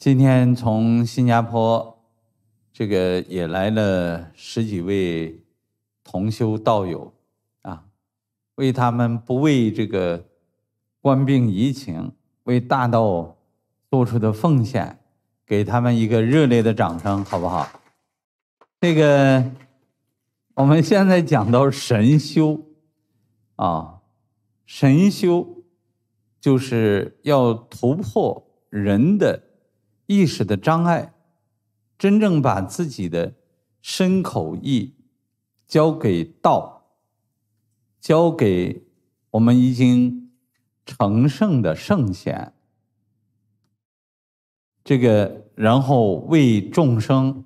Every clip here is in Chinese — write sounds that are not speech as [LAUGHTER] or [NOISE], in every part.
今天从新加坡，这个也来了十几位同修道友，啊，为他们不为这个官兵疫情，为大道做出的奉献，给他们一个热烈的掌声，好不好？这个，我们现在讲到神修，啊，神修就是要突破人的。意识的障碍，真正把自己的身口意交给道，交给我们已经成圣的圣贤，这个然后为众生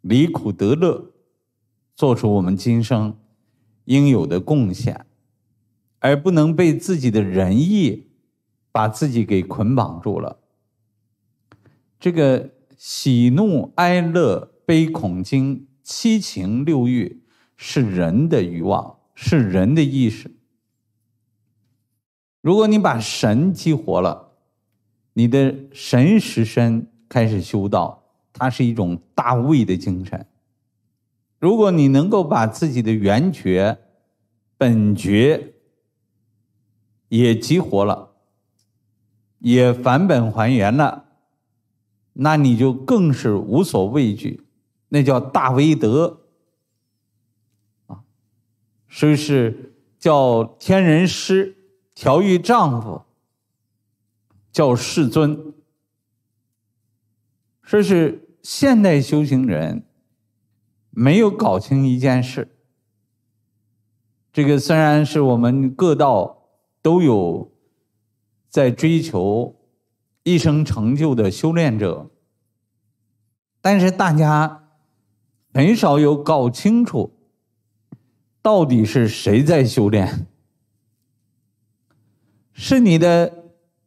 离苦得乐，做出我们今生应有的贡献，而不能被自己的仁义把自己给捆绑住了。这个喜怒哀乐悲恐惊七情六欲是人的欲望，是人的意识。如果你把神激活了，你的神识身开始修道，它是一种大位的精神。如果你能够把自己的原觉、本觉也激活了，也返本还原了。那你就更是无所畏惧，那叫大威德啊！说是叫天人师调御丈夫，叫世尊。说是现代修行人没有搞清一件事，这个虽然是我们各道都有在追求。一生成就的修炼者，但是大家很少有搞清楚，到底是谁在修炼？是你的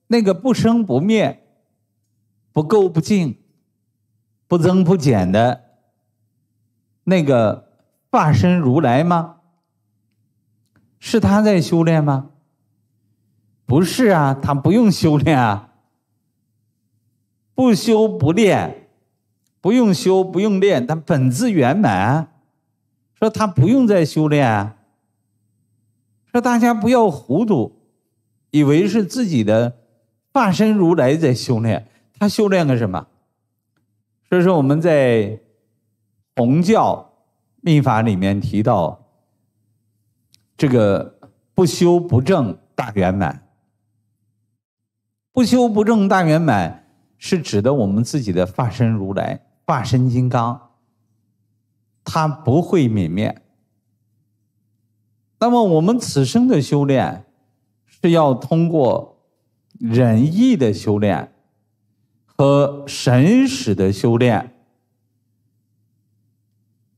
那个不生不灭、不垢不净、不增不减的那个化身如来吗？是他在修炼吗？不是啊，他不用修炼啊。不修不练，不用修不用练，他本自圆满。说他不用再修炼。说大家不要糊涂，以为是自己的化身如来在修炼。他修炼个什么？所以说我们在《红教秘法》里面提到，这个不修不正大圆满，不修不正大圆满。是指的我们自己的化身如来、化身金刚，它不会泯灭。那么，我们此生的修炼是要通过仁义的修炼和神识的修炼，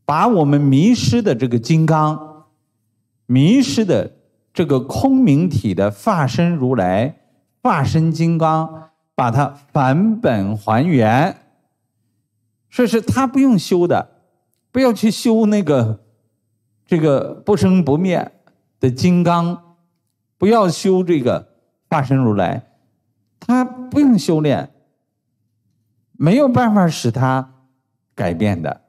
把我们迷失的这个金刚、迷失的这个空明体的化身如来、化身金刚。把它返本还原，这是他不用修的，不要去修那个这个不生不灭的金刚，不要修这个化身如来，他不用修炼，没有办法使他改变的。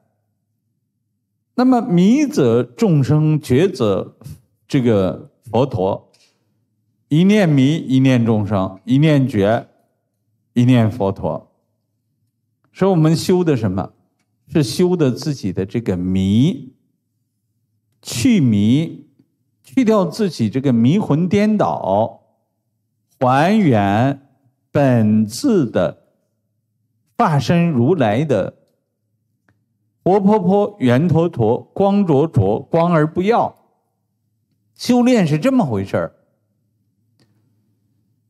那么迷则众生，觉则这个佛陀，一念迷，一念众生，一念觉。一念佛陀，说我们修的什么？是修的自己的这个迷，去迷，去掉自己这个迷魂颠倒，还原本自的化身如来的活泼泼、圆坨坨、光灼灼、光而不要。修炼是这么回事儿。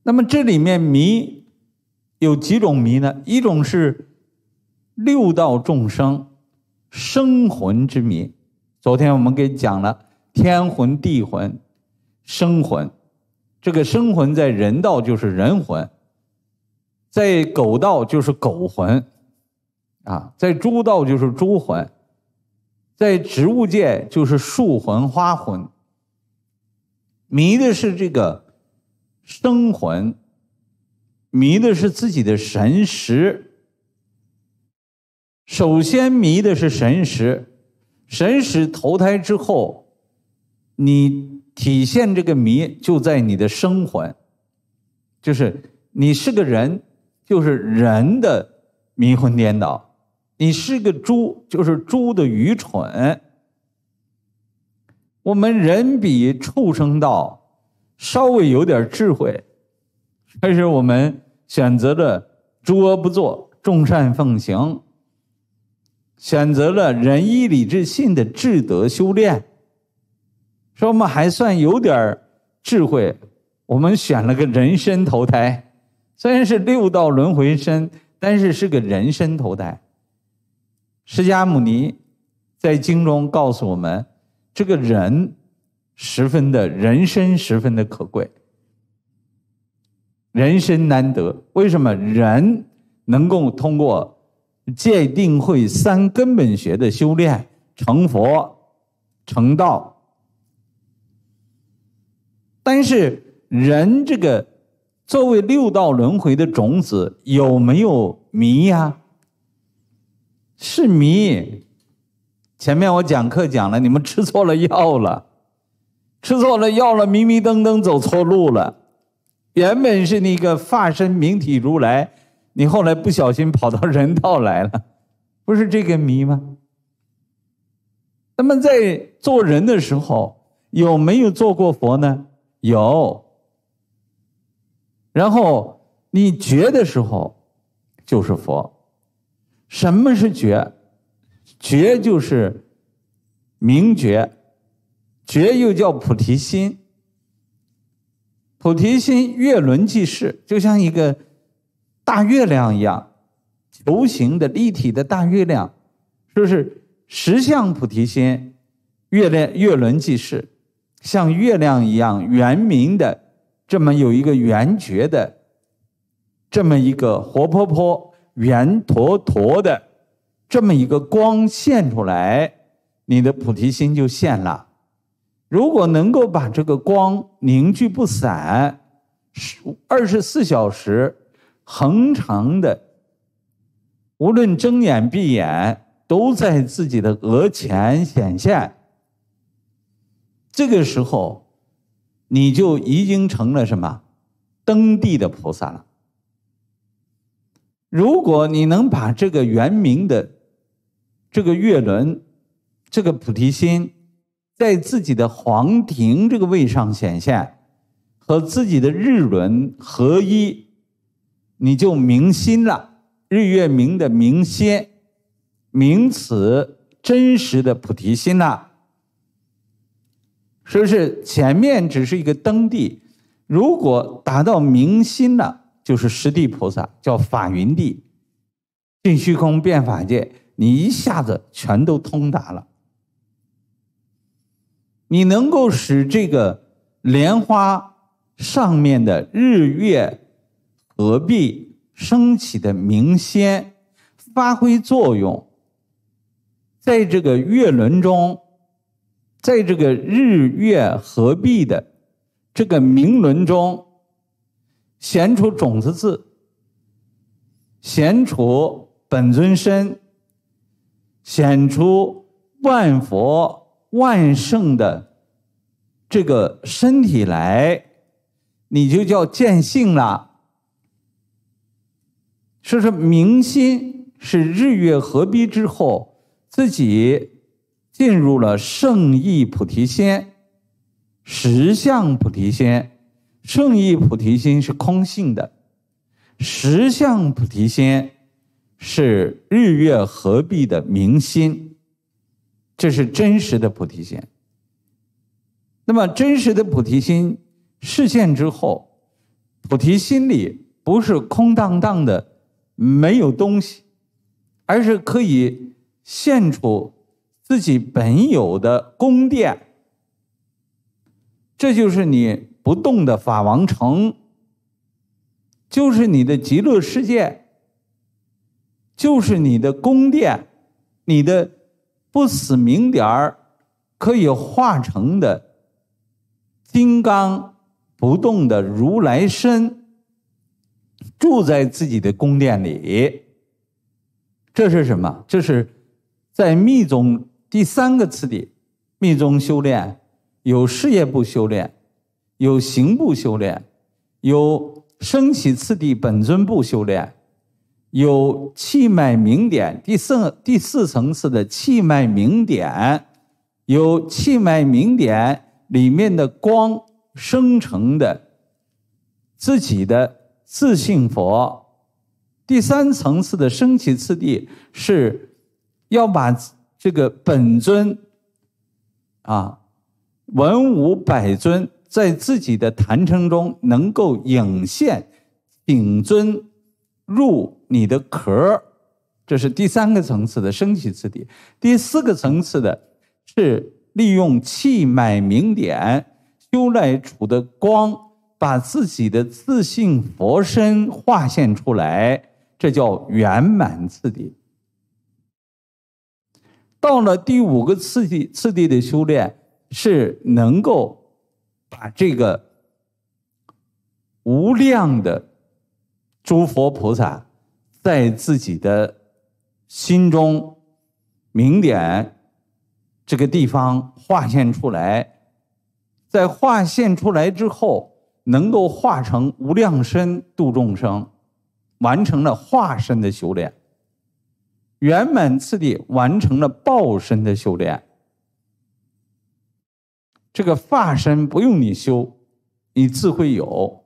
那么这里面迷。有几种迷呢？一种是六道众生生魂之迷。昨天我们给讲了天魂、地魂、生魂。这个生魂在人道就是人魂，在狗道就是狗魂，啊，在猪道就是猪魂，在植物界就是树魂、花魂。迷的是这个生魂。迷的是自己的神识，首先迷的是神识，神识投胎之后，你体现这个迷就在你的生魂，就是你是个人，就是人的迷魂颠倒；你是个猪，就是猪的愚蠢。我们人比畜生道稍微有点智慧。开始，我们选择了诸恶不作，众善奉行；选择了仁义礼智信的智德修炼。说我们还算有点儿智慧，我们选了个人身投胎。虽然是六道轮回身，但是是个人身投胎。释迦牟尼在经中告诉我们，这个人十分的人生十分的可贵。人生难得，为什么人能够通过戒定慧三根本学的修炼成佛成道？但是人这个作为六道轮回的种子，有没有迷呀？是迷。前面我讲课讲了，你们吃错了药了，吃错了药了，迷迷瞪瞪走错路了。原本是那个化身明体如来，你后来不小心跑到人道来了，[LAUGHS] 不是这个谜吗？那么在做人的时候有没有做过佛呢？有。然后你觉的时候，就是佛。什么是觉？觉就是明觉，觉又叫菩提心。菩提心月轮即事，就像一个大月亮一样，球形的立体的大月亮，是不是石相菩提心？月亮月轮即事，像月亮一样圆明的，这么有一个圆觉的，这么一个活泼泼、圆坨坨的，这么一个光现出来，你的菩提心就现了。如果能够把这个光凝聚不散，十二十四小时恒长的，无论睁眼闭眼都在自己的额前显现，这个时候你就已经成了什么登地的菩萨了。如果你能把这个圆明的这个月轮，这个菩提心。在自己的皇庭这个位上显现，和自己的日轮合一，你就明心了。日月明的明心，明此真实的菩提心了。说是前面只是一个登地，如果达到明心了，就是十地菩萨，叫法云地，尽虚空变法界，你一下子全都通达了。你能够使这个莲花上面的日月合璧升起的明仙发挥作用，在这个月轮中，在这个日月合璧的这个明轮中显出种子字，显出本尊身，显出万佛。万圣的这个身体来，你就叫见性了。所以说，明心是日月合璧之后，自己进入了圣意菩提心、实相菩提心。圣意菩提心是空性的，实相菩提心是日月合璧的明心。这是真实的菩提心。那么，真实的菩提心实现之后，菩提心里不是空荡荡的没有东西，而是可以现出自己本有的宫殿。这就是你不动的法王城，就是你的极乐世界，就是你的宫殿，你的。不死明点儿，可以化成的金刚不动的如来身，住在自己的宫殿里。这是什么？这是在密宗第三个次第，密宗修炼有事业部修炼，有行部修炼，有升起次第本尊部修炼。有气脉明点，第四第四层次的气脉明点，有气脉明点里面的光生成的自己的自信佛，第三层次的升起次第是要把这个本尊啊文武百尊在自己的坛城中能够影现顶尊入。你的壳这是第三个层次的升起次第；第四个层次的，是利用气脉明点修来处的光，把自己的自信佛身化现出来，这叫圆满次第。到了第五个次第，次第的修炼是能够把这个无量的诸佛菩萨。在自己的心中明点这个地方划线出来，在划线出来之后，能够化成无量身度众生，完成了化身的修炼；圆满次第完成了报身的修炼。这个化身不用你修，你自会有，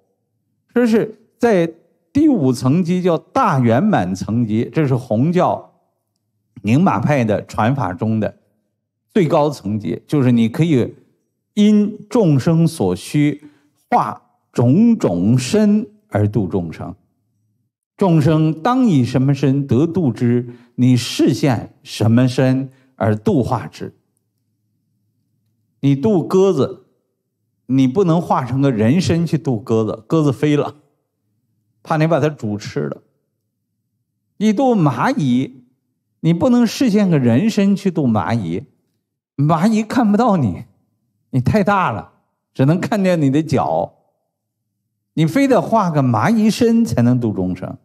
说是在。第五层级叫大圆满层级，这是红教宁玛派的传法中的最高层级，就是你可以因众生所需化种种身而度众生。众生当以什么身得度之？你视现什么身而度化之？你度鸽子，你不能化成个人身去度鸽子，鸽子飞了。怕你把它煮吃了。度蚂蚁，你不能视线个人身去度蚂蚁，蚂蚁看不到你，你太大了，只能看见你的脚。你非得画个蚂蚁身才能度众生。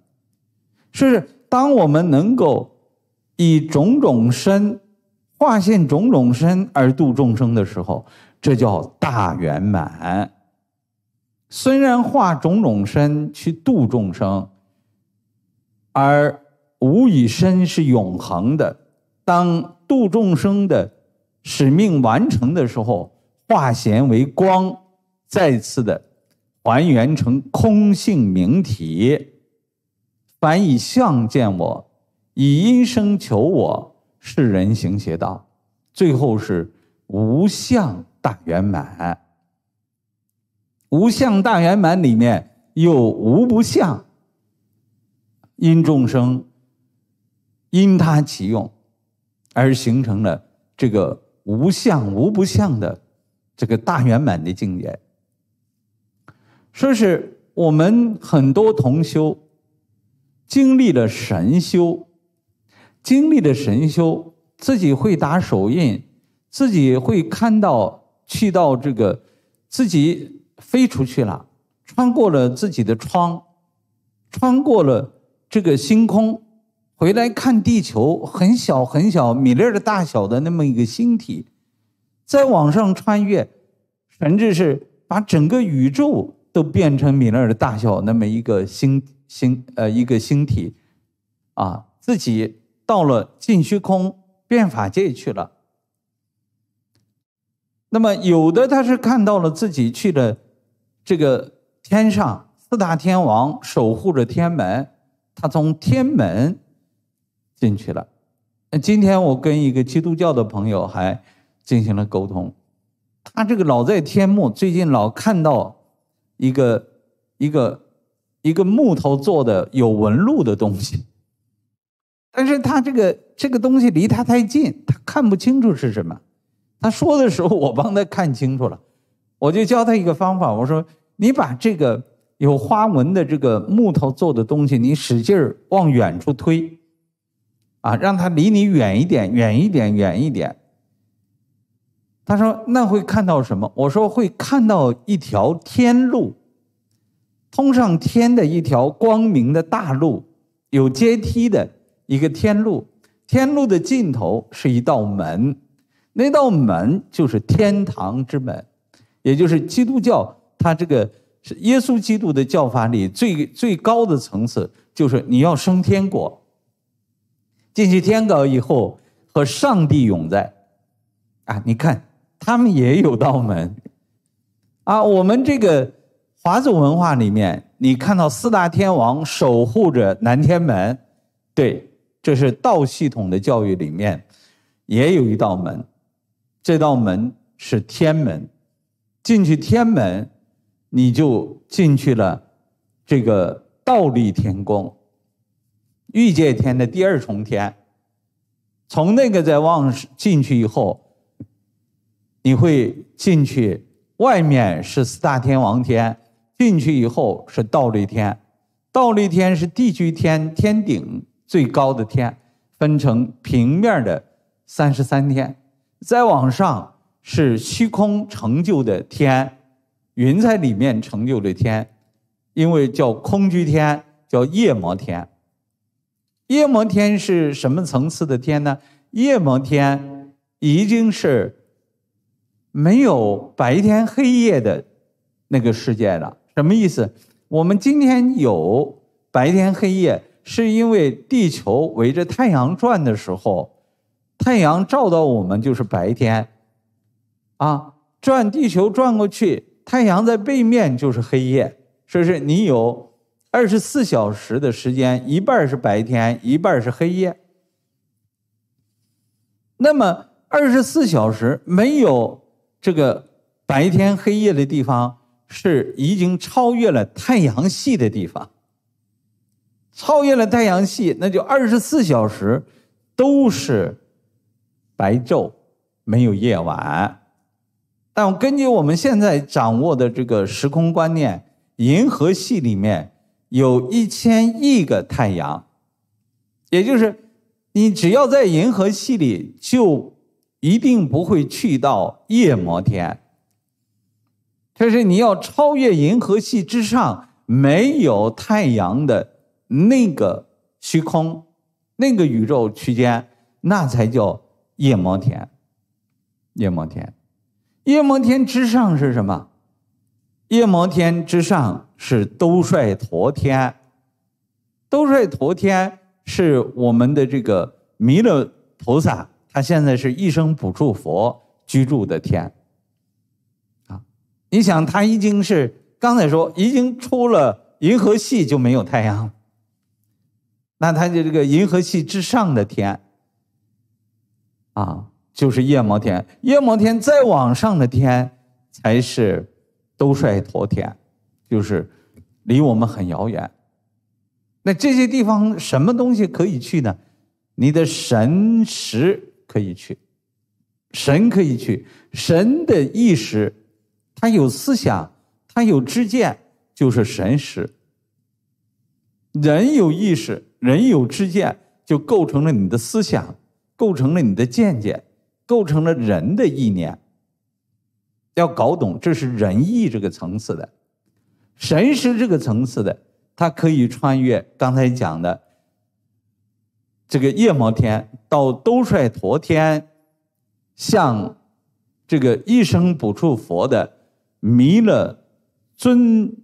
是当我们能够以种种身化现种种身而度众生的时候，这叫大圆满。虽然化种种身去度众生，而无以身是永恒的。当度众生的使命完成的时候，化贤为光，再次的还原成空性明体。凡以相见我，以音声求我，是人行邪道。最后是无相大圆满。无相大圆满里面又无不相，因众生因他起用，而形成了这个无相无不相的这个大圆满的境界。说是我们很多同修经历了神修，经历了神修，自己会打手印，自己会看到去到这个自己。飞出去了，穿过了自己的窗，穿过了这个星空，回来看地球，很小很小，米粒儿的大小的那么一个星体，再往上穿越，甚至是把整个宇宙都变成米粒儿的大小那么一个星星呃一个星体，啊，自己到了净虚空变法界去了。那么有的他是看到了自己去的。这个天上四大天王守护着天门，他从天门进去了。今天我跟一个基督教的朋友还进行了沟通，他这个老在天幕，最近老看到一个一个一个木头做的有纹路的东西，但是他这个这个东西离他太近，他看不清楚是什么。他说的时候，我帮他看清楚了。我就教他一个方法，我说：“你把这个有花纹的这个木头做的东西，你使劲儿往远处推，啊，让它离你远一点，远一点，远一点。”他说：“那会看到什么？”我说：“会看到一条天路，通上天的一条光明的大路，有阶梯的一个天路，天路的尽头是一道门，那道门就是天堂之门。”也就是基督教，它这个是耶稣基督的教法里最最高的层次，就是你要升天国，进去天国以后和上帝永在，啊，你看他们也有道门，啊，我们这个华族文化里面，你看到四大天王守护着南天门，对，这是道系统的教育里面也有一道门，这道门是天门。进去天门，你就进去了这个倒立天宫，欲界天的第二重天。从那个再往进去以后，你会进去，外面是四大天王天，进去以后是倒立天，倒立天是地居天天顶最高的天，分成平面的三十三天，再往上。是虚空成就的天，云在里面成就的天，因为叫空居天，叫夜摩天。夜摩天是什么层次的天呢？夜摩天已经是没有白天黑夜的那个世界了。什么意思？我们今天有白天黑夜，是因为地球围着太阳转的时候，太阳照到我们就是白天。啊，转地球转过去，太阳在背面就是黑夜。是不是？你有二十四小时的时间，一半是白天，一半是黑夜。那么，二十四小时没有这个白天黑夜的地方，是已经超越了太阳系的地方。超越了太阳系，那就二十四小时都是白昼，没有夜晚。但根据我们现在掌握的这个时空观念，银河系里面有一千亿个太阳，也就是你只要在银河系里，就一定不会去到夜摩天。就是你要超越银河系之上没有太阳的那个虚空，那个宇宙区间，那才叫夜摩天。夜摩天。夜摩天之上是什么？夜摩天之上是兜率陀天，兜率陀天是我们的这个弥勒菩萨，他现在是一生不住佛居住的天。啊，你想他已经是刚才说已经出了银河系就没有太阳，那他就这个银河系之上的天，啊。就是夜摩天，夜摩天再往上的天才是兜率陀天，就是离我们很遥远。那这些地方什么东西可以去呢？你的神识可以去，神可以去，神的意识，它有思想，它有知见，就是神识。人有意识，人有知见，就构成了你的思想，构成了你的见解。构成了人的意念，要搞懂这是仁义这个层次的，神识这个层次的，它可以穿越刚才讲的这个夜摩天到兜率陀天，向这个一生不处佛的弥勒尊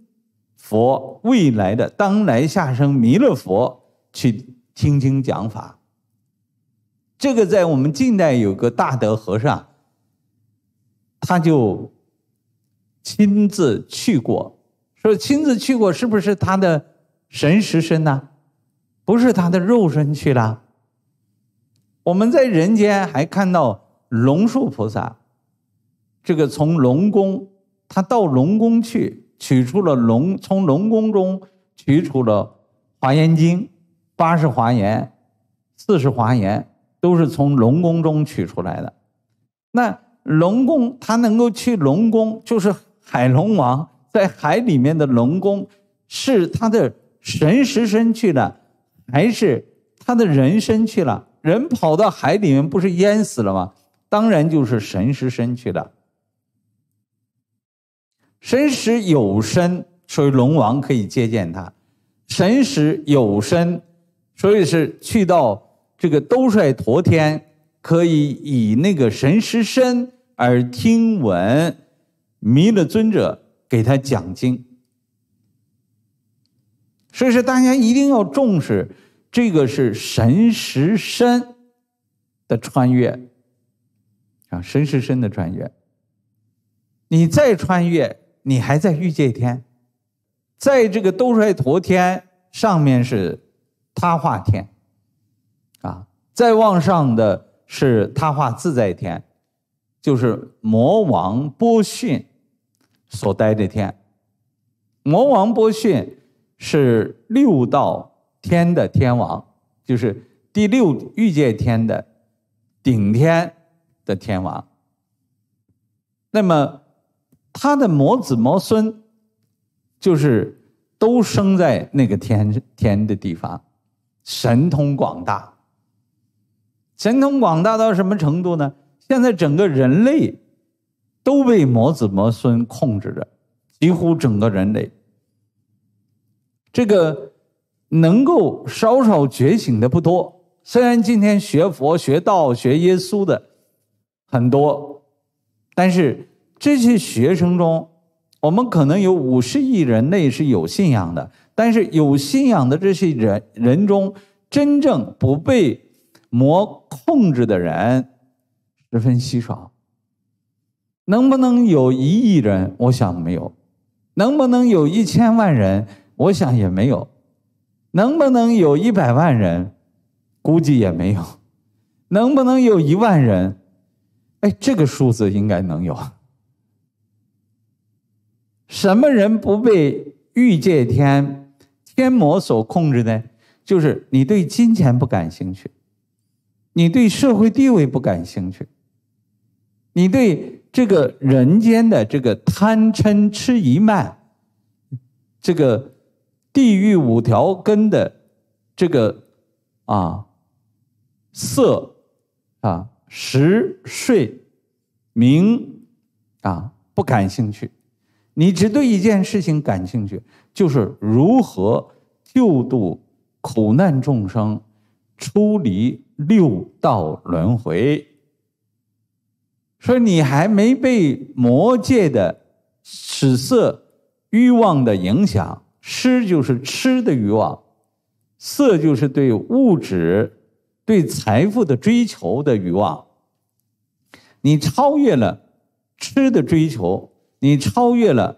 佛未来的当来下生弥勒佛去听经讲法。这个在我们近代有个大德和尚，他就亲自去过，说亲自去过，是不是他的神识身呢？不是他的肉身去了。我们在人间还看到龙树菩萨，这个从龙宫，他到龙宫去取出了龙，从龙宫中取出了华严经八十华严、四十华严。都是从龙宫中取出来的。那龙宫，他能够去龙宫，就是海龙王在海里面的龙宫，是他的神识身去了，还是他的人身去了？人跑到海里面不是淹死了吗？当然就是神识身去了。神识有身，所以龙王可以接见他；神识有身，所以是去到。这个兜率陀天可以以那个神识身而听闻弥勒尊者给他讲经，所以说大家一定要重视这个是神识身的穿越啊，神识身的穿越。你再穿越，你还在欲界天，在这个兜率陀天上面是他化天。再往上的是他化自在天，就是魔王波旬所待的天。魔王波旬是六道天的天王，就是第六欲界天的顶天的天王。那么他的魔子魔孙，就是都生在那个天天的地方，神通广大。神通广大到什么程度呢？现在整个人类都被魔子魔孙控制着，几乎整个人类，这个能够稍稍觉醒的不多。虽然今天学佛、学道、学耶稣的很多，但是这些学生中，我们可能有五十亿人类是有信仰的，但是有信仰的这些人人中，真正不被。魔控制的人十分稀少。能不能有一亿人？我想没有。能不能有一千万人？我想也没有。能不能有一百万人？估计也没有。能不能有一万人？哎，这个数字应该能有。什么人不被欲界天天魔所控制呢？就是你对金钱不感兴趣。你对社会地位不感兴趣，你对这个人间的这个贪嗔痴疑慢，这个地狱五条根的这个啊色啊食睡名啊不感兴趣，你只对一件事情感兴趣，就是如何救度苦难众生出离。六道轮回，说你还没被魔界的色欲望的影响。吃就是吃的欲望，色就是对物质、对财富的追求的欲望。你超越了吃的追求，你超越了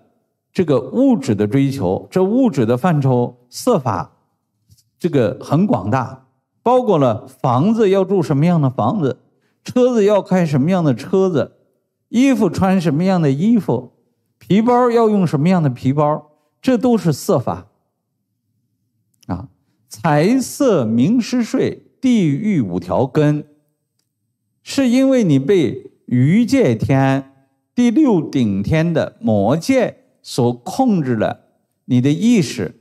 这个物质的追求。这物质的范畴，色法这个很广大。包括了房子要住什么样的房子，车子要开什么样的车子，衣服穿什么样的衣服，皮包要用什么样的皮包，这都是色法。啊，财色名食睡，地狱五条根，是因为你被于界天第六顶天的魔界所控制了你的意识。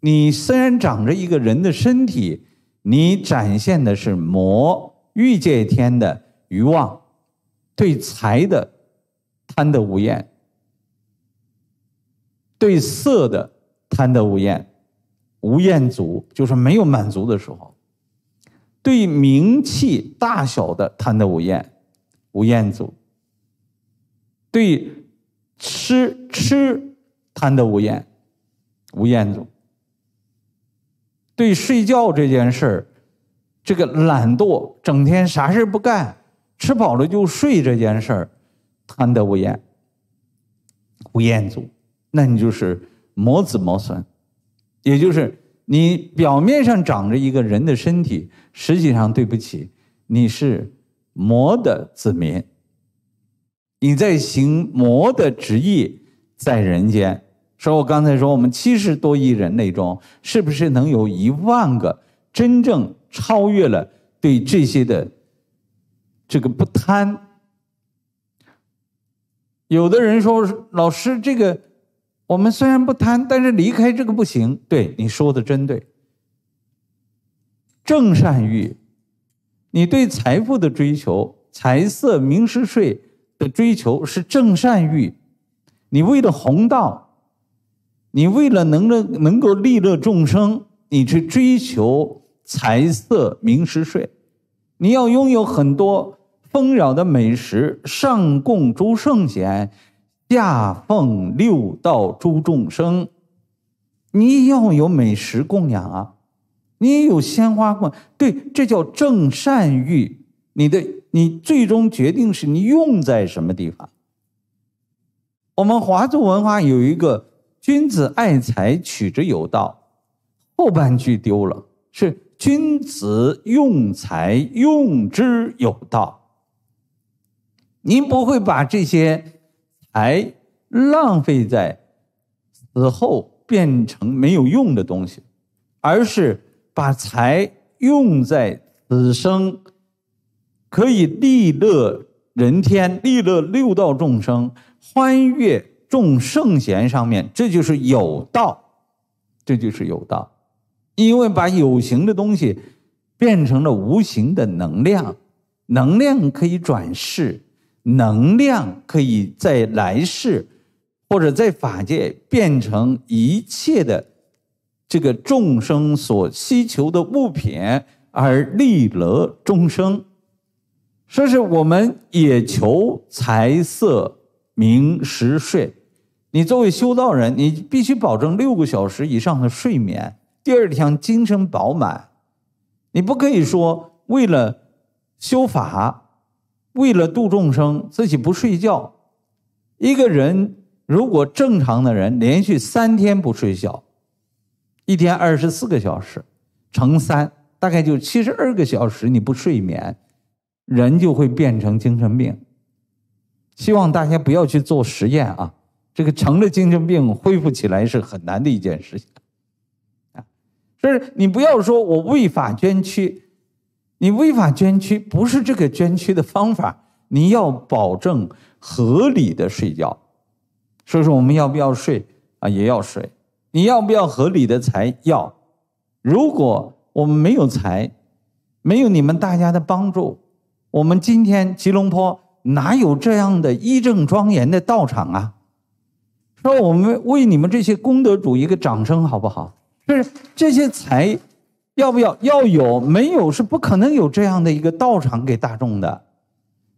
你虽然长着一个人的身体。你展现的是魔欲界天的欲望，对财的贪得无厌，对色的贪得无厌，无厌足就是没有满足的时候，对名气大小的贪得无厌，无厌足，对吃吃贪得无厌，无厌足。对睡觉这件事儿，这个懒惰，整天啥事儿不干，吃饱了就睡这件事儿，贪得无厌。吴彦祖，那你就是魔子魔孙，也就是你表面上长着一个人的身体，实际上对不起，你是魔的子民，你在行魔的旨意在人间。说，我刚才说，我们七十多亿人类中，是不是能有一万个真正超越了对这些的这个不贪？有的人说，老师，这个我们虽然不贪，但是离开这个不行。对，你说的真对。正善欲，你对财富的追求、财色名食睡的追求是正善欲，你为了弘道。你为了能能能够利乐众生，你去追求财色名食睡，你要拥有很多丰饶的美食，上供诸圣贤，下奉六道诸众生，你要有美食供养啊，你也有鲜花供，对，这叫正善欲。你的你最终决定是你用在什么地方。我们华族文化有一个。君子爱财，取之有道。后半句丢了，是君子用财，用之有道。您不会把这些财浪费在死后变成没有用的东西，而是把财用在此生，可以利乐人天，利乐六道众生，欢悦。众圣贤上面，这就是有道，这就是有道，因为把有形的东西变成了无形的能量，能量可以转世，能量可以在来世或者在法界变成一切的这个众生所需求的物品，而利乐众生。说是我们也求财色名食睡。你作为修道人，你必须保证六个小时以上的睡眠，第二天精神饱满。你不可以说为了修法、为了度众生，自己不睡觉。一个人如果正常的人连续三天不睡觉，一天二十四个小时，乘三，大概就七十二个小时你不睡眠，人就会变成精神病。希望大家不要去做实验啊！这个成了精神病，恢复起来是很难的一件事情，啊，所以你不要说我违法捐躯，你违法捐躯不是这个捐躯的方法，你要保证合理的睡觉，所以说我们要不要睡啊也要睡，你要不要合理的财要，如果我们没有财，没有你们大家的帮助，我们今天吉隆坡哪有这样的医正庄严的道场啊？说我们为你们这些功德主一个掌声好不好？就是这些财，要不要要有没有是不可能有这样的一个道场给大众的。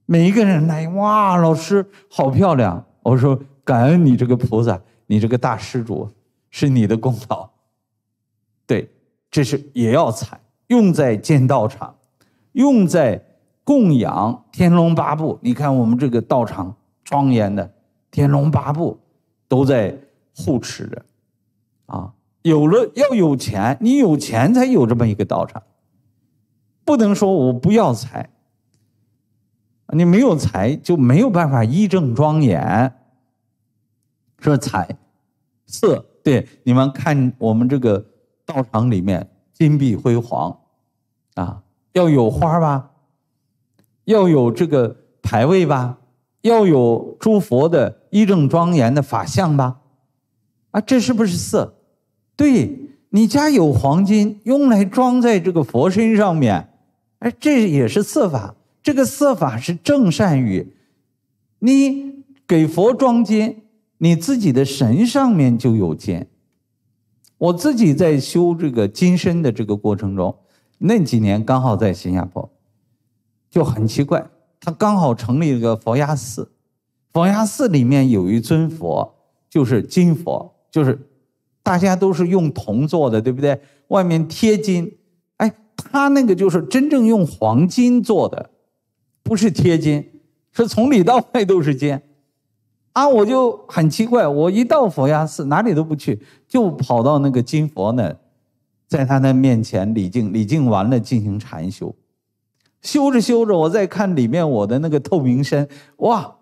每一个人来哇，老师好漂亮！我说感恩你这个菩萨，你这个大施主，是你的功劳。对，这是也要财用在建道场，用在供养天龙八部。你看我们这个道场庄严的天龙八部。都在护持着，啊，有了要有钱，你有钱才有这么一个道场，不能说我不要财，你没有财就没有办法仪正庄严，说财，色，对，你们看我们这个道场里面金碧辉煌，啊，要有花吧，要有这个牌位吧，要有诸佛的。仪正庄严的法相吧，啊，这是不是色？对你家有黄金，用来装在这个佛身上面，哎，这也是色法。这个色法是正善语，你给佛装金，你自己的神上面就有金。我自己在修这个金身的这个过程中，那几年刚好在新加坡，就很奇怪，他刚好成立一个佛牙寺。佛牙寺里面有一尊佛，就是金佛，就是大家都是用铜做的，对不对？外面贴金，哎，他那个就是真正用黄金做的，不是贴金，是从里到外都是金。啊，我就很奇怪，我一到佛牙寺，哪里都不去，就跑到那个金佛那，在他的面前礼敬，礼敬完了进行禅修，修着修着，我再看里面我的那个透明身，哇！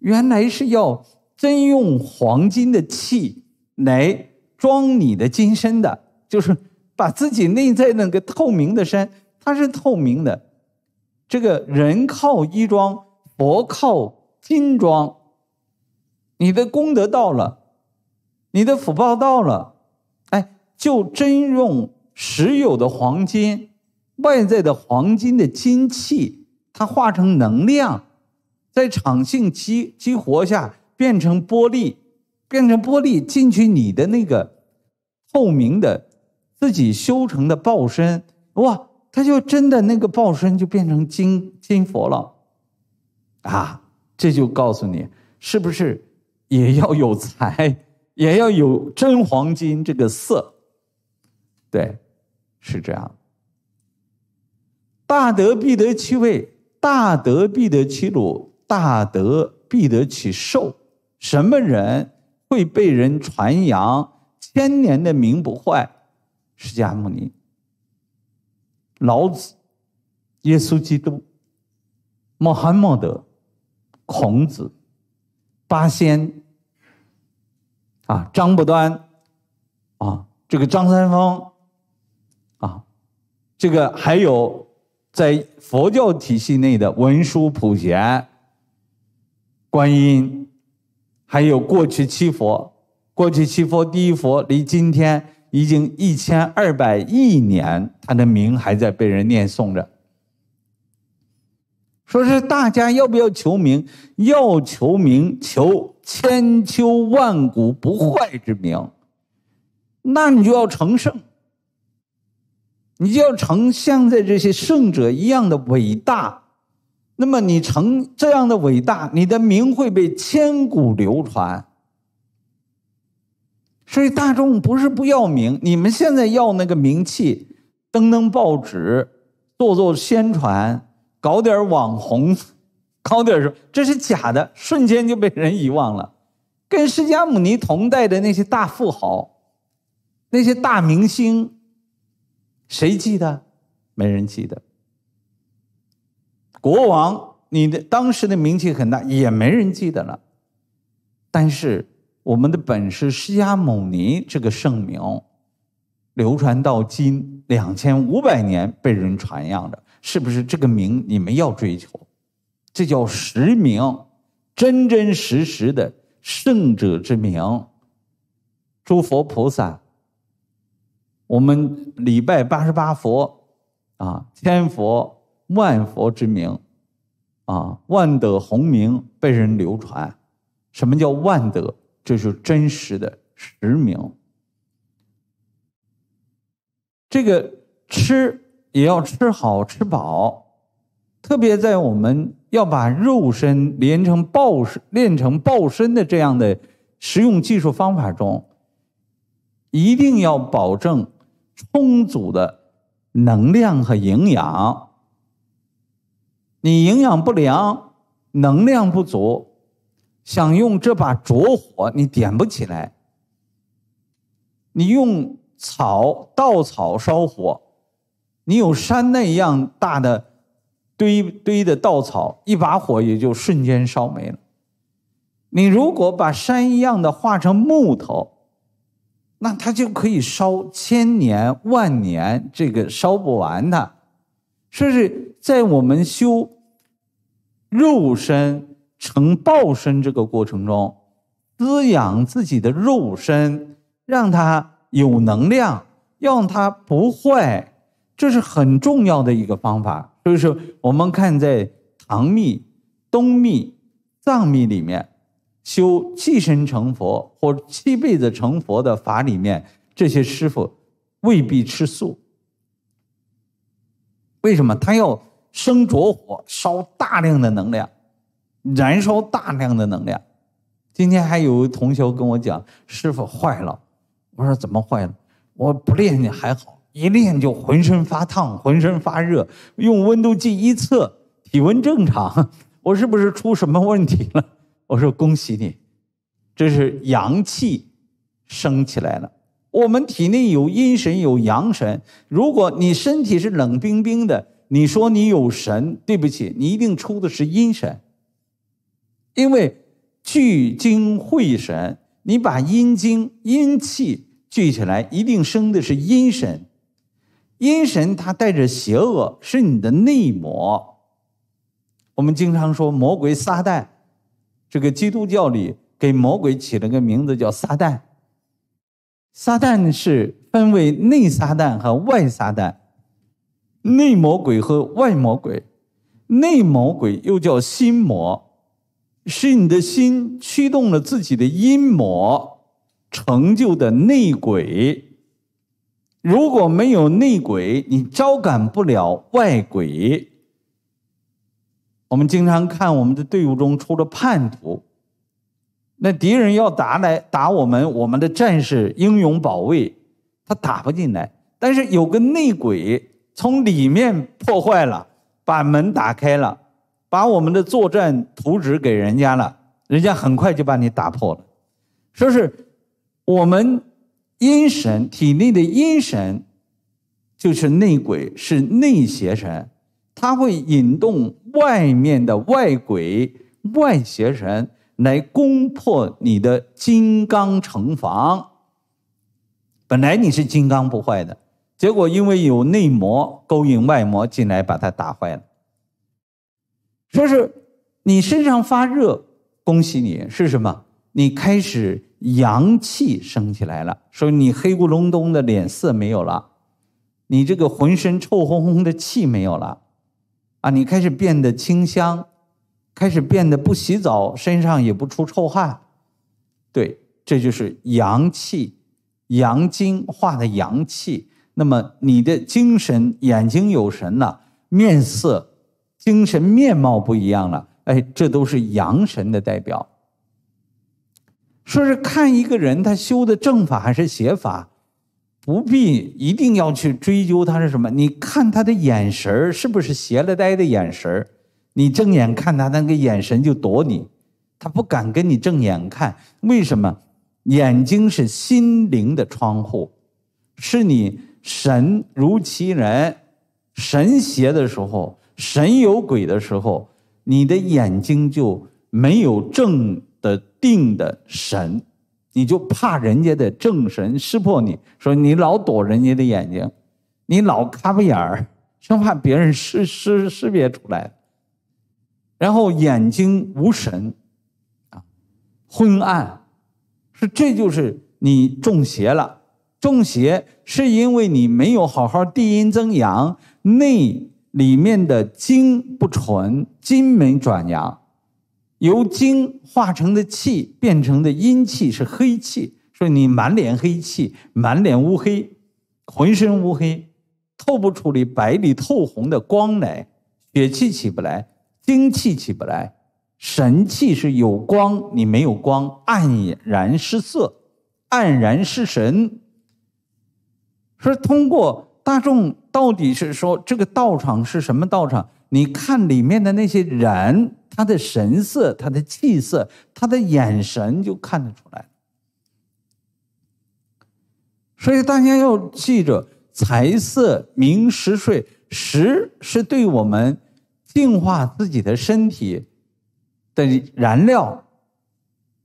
原来是要真用黄金的器来装你的金身的，就是把自己内在那个透明的身，它是透明的。这个人靠衣装，佛靠金装。你的功德到了，你的福报到了，哎，就真用实有的黄金，外在的黄金的金气，它化成能量。在场性激激活下，变成玻璃，变成玻璃进去你的那个透明的自己修成的报身，哇，他就真的那个报身就变成金金佛了，啊，这就告诉你，是不是也要有财，也要有真黄金这个色，对，是这样，大德必得其位，大德必得其禄。大德必得其寿。什么人会被人传扬千年的名不坏？释迦牟尼、老子、耶稣基督、穆罕默德、孔子、八仙，啊，张伯端，啊，这个张三丰，啊，这个还有在佛教体系内的文殊普贤。观音，还有过去七佛，过去七佛，第一佛离今天已经一千二百亿年，他的名还在被人念诵着。说是大家要不要求名？要求名，求千秋万古不坏之名，那你就要成圣，你就要成像在这些圣者一样的伟大。那么你成这样的伟大，你的名会被千古流传。所以大众不是不要名，你们现在要那个名气，登登报纸，做做宣传，搞点网红，搞点什么，这是假的，瞬间就被人遗忘了。跟释迦牟尼同代的那些大富豪，那些大明星，谁记得？没人记得。国王，你的当时的名气很大，也没人记得了。但是我们的本是释迦牟尼这个圣名，流传到今两千五百年，被人传扬着，是不是？这个名你们要追求，这叫实名，真真实实的圣者之名。诸佛菩萨，我们礼拜八十八佛啊，千佛。万佛之名，啊，万德洪名被人流传。什么叫万德？这是真实的实名。这个吃也要吃好吃饱，特别在我们要把肉身连成抱身、练成抱身的这样的实用技术方法中，一定要保证充足的能量和营养。你营养不良，能量不足，想用这把着火，你点不起来。你用草、稻草烧火，你有山那样大的堆堆的稻草，一把火也就瞬间烧没了。你如果把山一样的化成木头，那它就可以烧千年万年，这个烧不完的。说是在我们修肉身成报身这个过程中，滋养自己的肉身，让它有能量，让它不坏，这是很重要的一个方法。所以说，我们看在唐密、东密、藏密里面，修寄身成佛或七辈子成佛的法里面，这些师傅未必吃素。为什么它要生着火烧大量的能量，燃烧大量的能量？今天还有同学跟我讲，师傅坏了。我说怎么坏了？我不练你还好，一练就浑身发烫，浑身发热，用温度计一测，体温正常。我是不是出什么问题了？我说恭喜你，这是阳气升起来了。我们体内有阴神，有阳神。如果你身体是冷冰冰的，你说你有神，对不起，你一定出的是阴神。因为聚精会神，你把阴精阴气聚起来，一定生的是阴神。阴神它带着邪恶，是你的内魔。我们经常说魔鬼撒旦，这个基督教里给魔鬼起了个名字叫撒旦。撒旦是分为内撒旦和外撒旦，内魔鬼和外魔鬼，内魔鬼又叫心魔，是你的心驱动了自己的阴魔成就的内鬼。如果没有内鬼，你招感不了外鬼。我们经常看我们的队伍中出了叛徒。那敌人要打来打我们，我们的战士英勇保卫，他打不进来。但是有个内鬼从里面破坏了，把门打开了，把我们的作战图纸给人家了，人家很快就把你打破了。说是我们阴神体内的阴神就是内鬼，是内邪神，他会引动外面的外鬼、外邪神。来攻破你的金刚城防。本来你是金刚不坏的，结果因为有内魔勾引外魔进来，把它打坏了。说是你身上发热，恭喜你是什么？你开始阳气升起来了。说你黑咕隆咚的脸色没有了，你这个浑身臭烘烘的气没有了，啊，你开始变得清香。开始变得不洗澡，身上也不出臭汗，对，这就是阳气、阳精化的阳气。那么你的精神、眼睛有神了，面色、精神面貌不一样了，哎，这都是阳神的代表。说是看一个人他修的正法还是邪法，不必一定要去追究他是什么。你看他的眼神是不是邪了呆的眼神你正眼看他，那个眼神就躲你，他不敢跟你正眼看。为什么？眼睛是心灵的窗户，是你神如其人，神邪的时候，神有鬼的时候，你的眼睛就没有正的、定的神，你就怕人家的正神识破你，说你老躲人家的眼睛，你老看不眼儿，生怕别人识识识别出来。然后眼睛无神，啊，昏暗，是这就是你中邪了。中邪是因为你没有好好地阴增阳，内里面的精不纯，精没转阳，由精化成的气变成的阴气是黑气，所以你满脸黑气，满脸乌黑，浑身乌黑，透不出你白里透红的光来，血气起不来。精气起不来，神气是有光，你没有光，黯然失色，黯然失神。说通过大众到底是说这个道场是什么道场？你看里面的那些人，他的神色、他的气色、他的眼神，就看得出来。所以大家要记着，财色名食睡，食是对我们。净化自己的身体的燃料，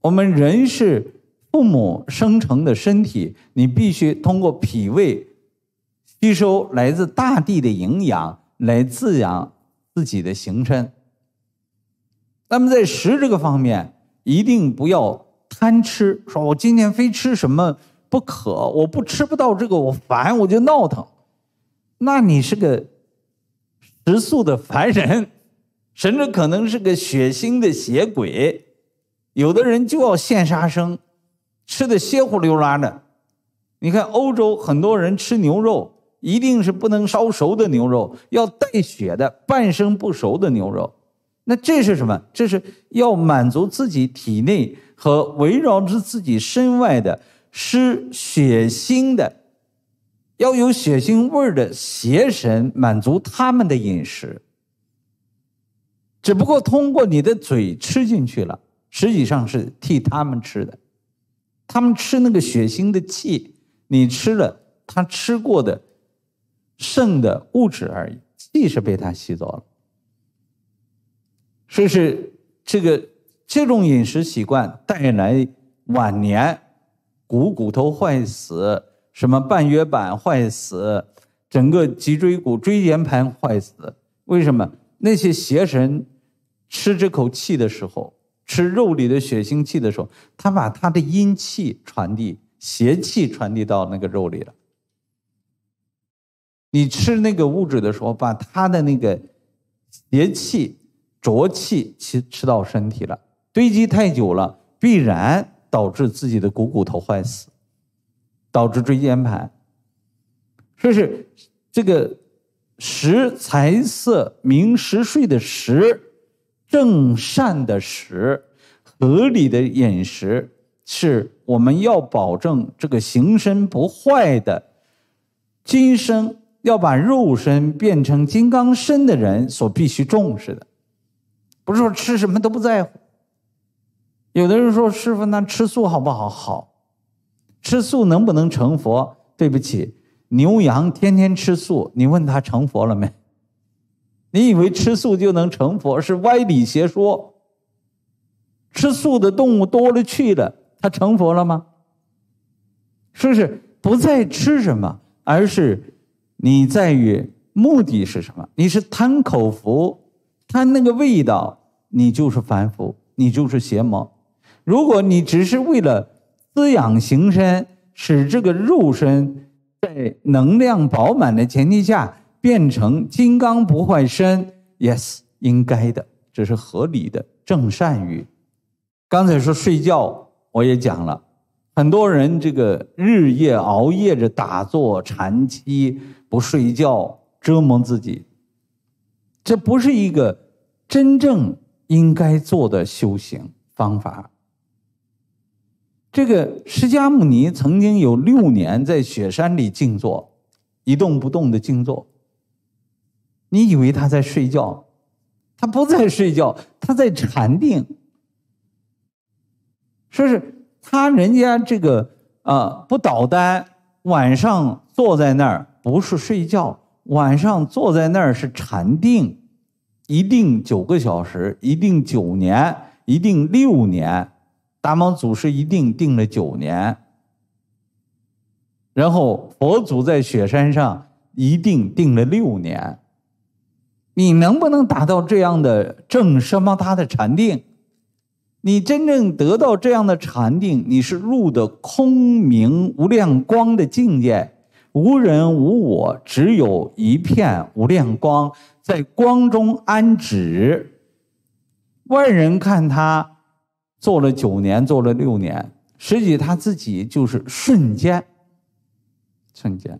我们人是父母生成的身体，你必须通过脾胃吸收来自大地的营养来滋养自己的形身。那么在食这个方面，一定不要贪吃，说我今天非吃什么不可，我不吃不到这个我烦我就闹腾，那你是个。食素的凡人，甚 [LAUGHS] 至可能是个血腥的邪鬼。有的人就要现杀生，吃的稀乎溜拉的。你看欧洲很多人吃牛肉，一定是不能烧熟的牛肉，要带血的半生不熟的牛肉。那这是什么？这是要满足自己体内和围绕着自己身外的湿血腥的。要有血腥味儿的邪神满足他们的饮食，只不过通过你的嘴吃进去了，实际上是替他们吃的。他们吃那个血腥的气，你吃了，他吃过的剩的物质而已，气是被他吸走了。所以是这个这种饮食习惯带来晚年股骨头坏死。什么半月板坏死，整个脊椎骨、椎间盘坏死？为什么那些邪神吃这口气的时候，吃肉里的血腥气的时候，他把他的阴气传递、邪气传递到那个肉里了？你吃那个物质的时候，把他的那个邪气、浊气吃吃到身体了，堆积太久了，必然导致自己的股骨头坏死。导致椎间盘，说是这个食财色名食睡的食，正善的食，合理的饮食是我们要保证这个形身不坏的，今生要把肉身变成金刚身的人所必须重视的，不是说吃什么都不在乎。有的人说：“师傅，那吃素好不好？”好。吃素能不能成佛？对不起，牛羊天天吃素，你问他成佛了没？你以为吃素就能成佛？是歪理邪说。吃素的动物多了去了，他成佛了吗？是不是不再吃什么，而是你在于目的是什么？你是贪口福，贪那个味道，你就是凡夫，你就是邪魔。如果你只是为了……滋养形身，使这个肉身在能量饱满的前提下变成金刚不坏身。Yes，应该的，这是合理的正善语。刚才说睡觉，我也讲了，很多人这个日夜熬夜着打坐禅七，不睡觉折磨自己，这不是一个真正应该做的修行方法。这个释迦牟尼曾经有六年在雪山里静坐，一动不动的静坐。你以为他在睡觉，他不在睡觉，他在禅定。说是他人家这个啊不倒单，晚上坐在那儿不是睡觉，晚上坐在那儿是禅定，一定九个小时，一定九年，一定六年。达摩祖师一定定了九年，然后佛祖在雪山上一定定了六年。你能不能达到这样的正什么他的禅定？你真正得到这样的禅定，你是入的空明无量光的境界，无人无我，只有一片无量光在光中安止。外人看他。做了九年，做了六年，实际他自己就是瞬间，瞬间。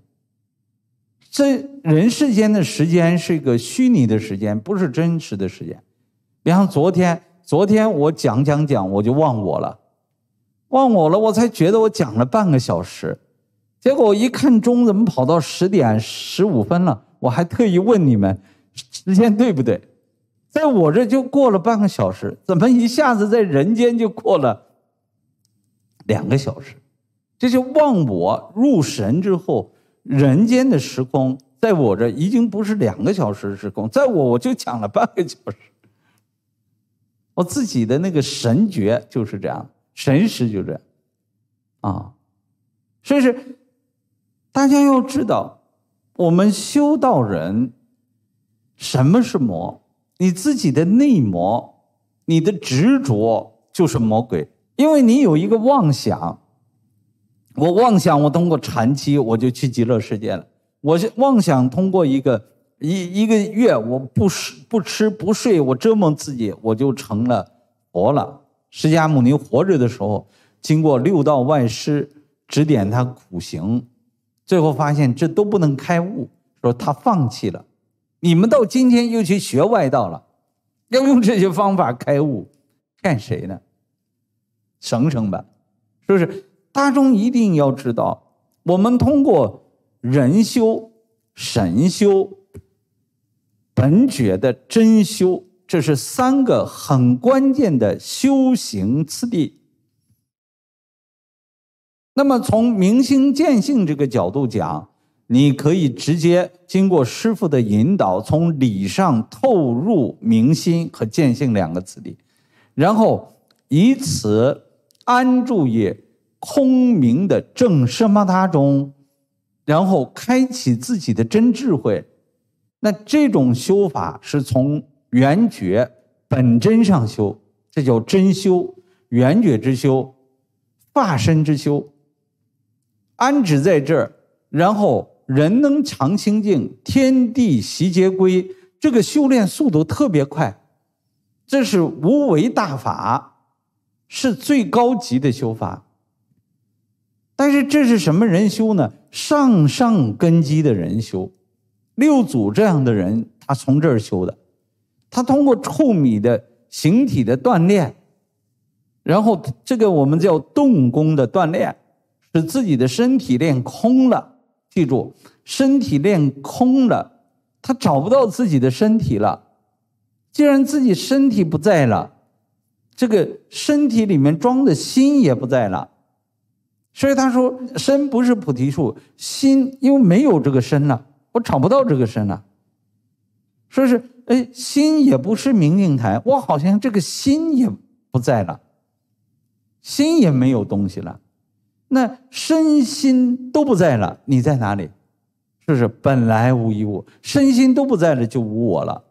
这人世间的时间是一个虚拟的时间，不是真实的时间。比方昨天，昨天我讲讲讲，我就忘我了，忘我了，我才觉得我讲了半个小时。结果一看钟，怎么跑到十点十五分了？我还特意问你们，时间对不对？在我这就过了半个小时，怎么一下子在人间就过了两个小时？这就忘我入神之后，人间的时空在我这已经不是两个小时时空，在我我就讲了半个小时。我自己的那个神觉就是这样，神识就这样啊。所以是大家要知道，我们修道人什么是魔？你自己的内魔，你的执着就是魔鬼，因为你有一个妄想，我妄想我通过禅机我就去极乐世界了，我妄想通过一个一一个月，我不吃不吃不睡，我折磨自己，我就成了活了。释迦牟尼活着的时候，经过六道外师指点他苦行，最后发现这都不能开悟，说他放弃了。你们到今天又去学外道了，要用这些方法开悟，骗谁呢？省省吧，是不是？大众一定要知道，我们通过人修、神修、本觉的真修，这是三个很关键的修行次第。那么，从明心见性这个角度讲。你可以直接经过师傅的引导，从理上透入明心和见性两个词里，然后以此安住于空明的正身巴达中，然后开启自己的真智慧。那这种修法是从圆觉本真上修，这叫真修、圆觉之修、化身之修，安止在这儿，然后。人能常清净，天地悉皆归。这个修炼速度特别快，这是无为大法，是最高级的修法。但是这是什么人修呢？上上根基的人修，六祖这样的人，他从这儿修的。他通过触米的形体的锻炼，然后这个我们叫动功的锻炼，使自己的身体练空了。记住，身体练空了，他找不到自己的身体了。既然自己身体不在了，这个身体里面装的心也不在了。所以他说，身不是菩提树，心因为没有这个身了，我找不到这个身了。说是，哎，心也不是明镜台，我好像这个心也不在了，心也没有东西了。那身心都不在了，你在哪里？是不是本来无一物？身心都不在了，就无我了；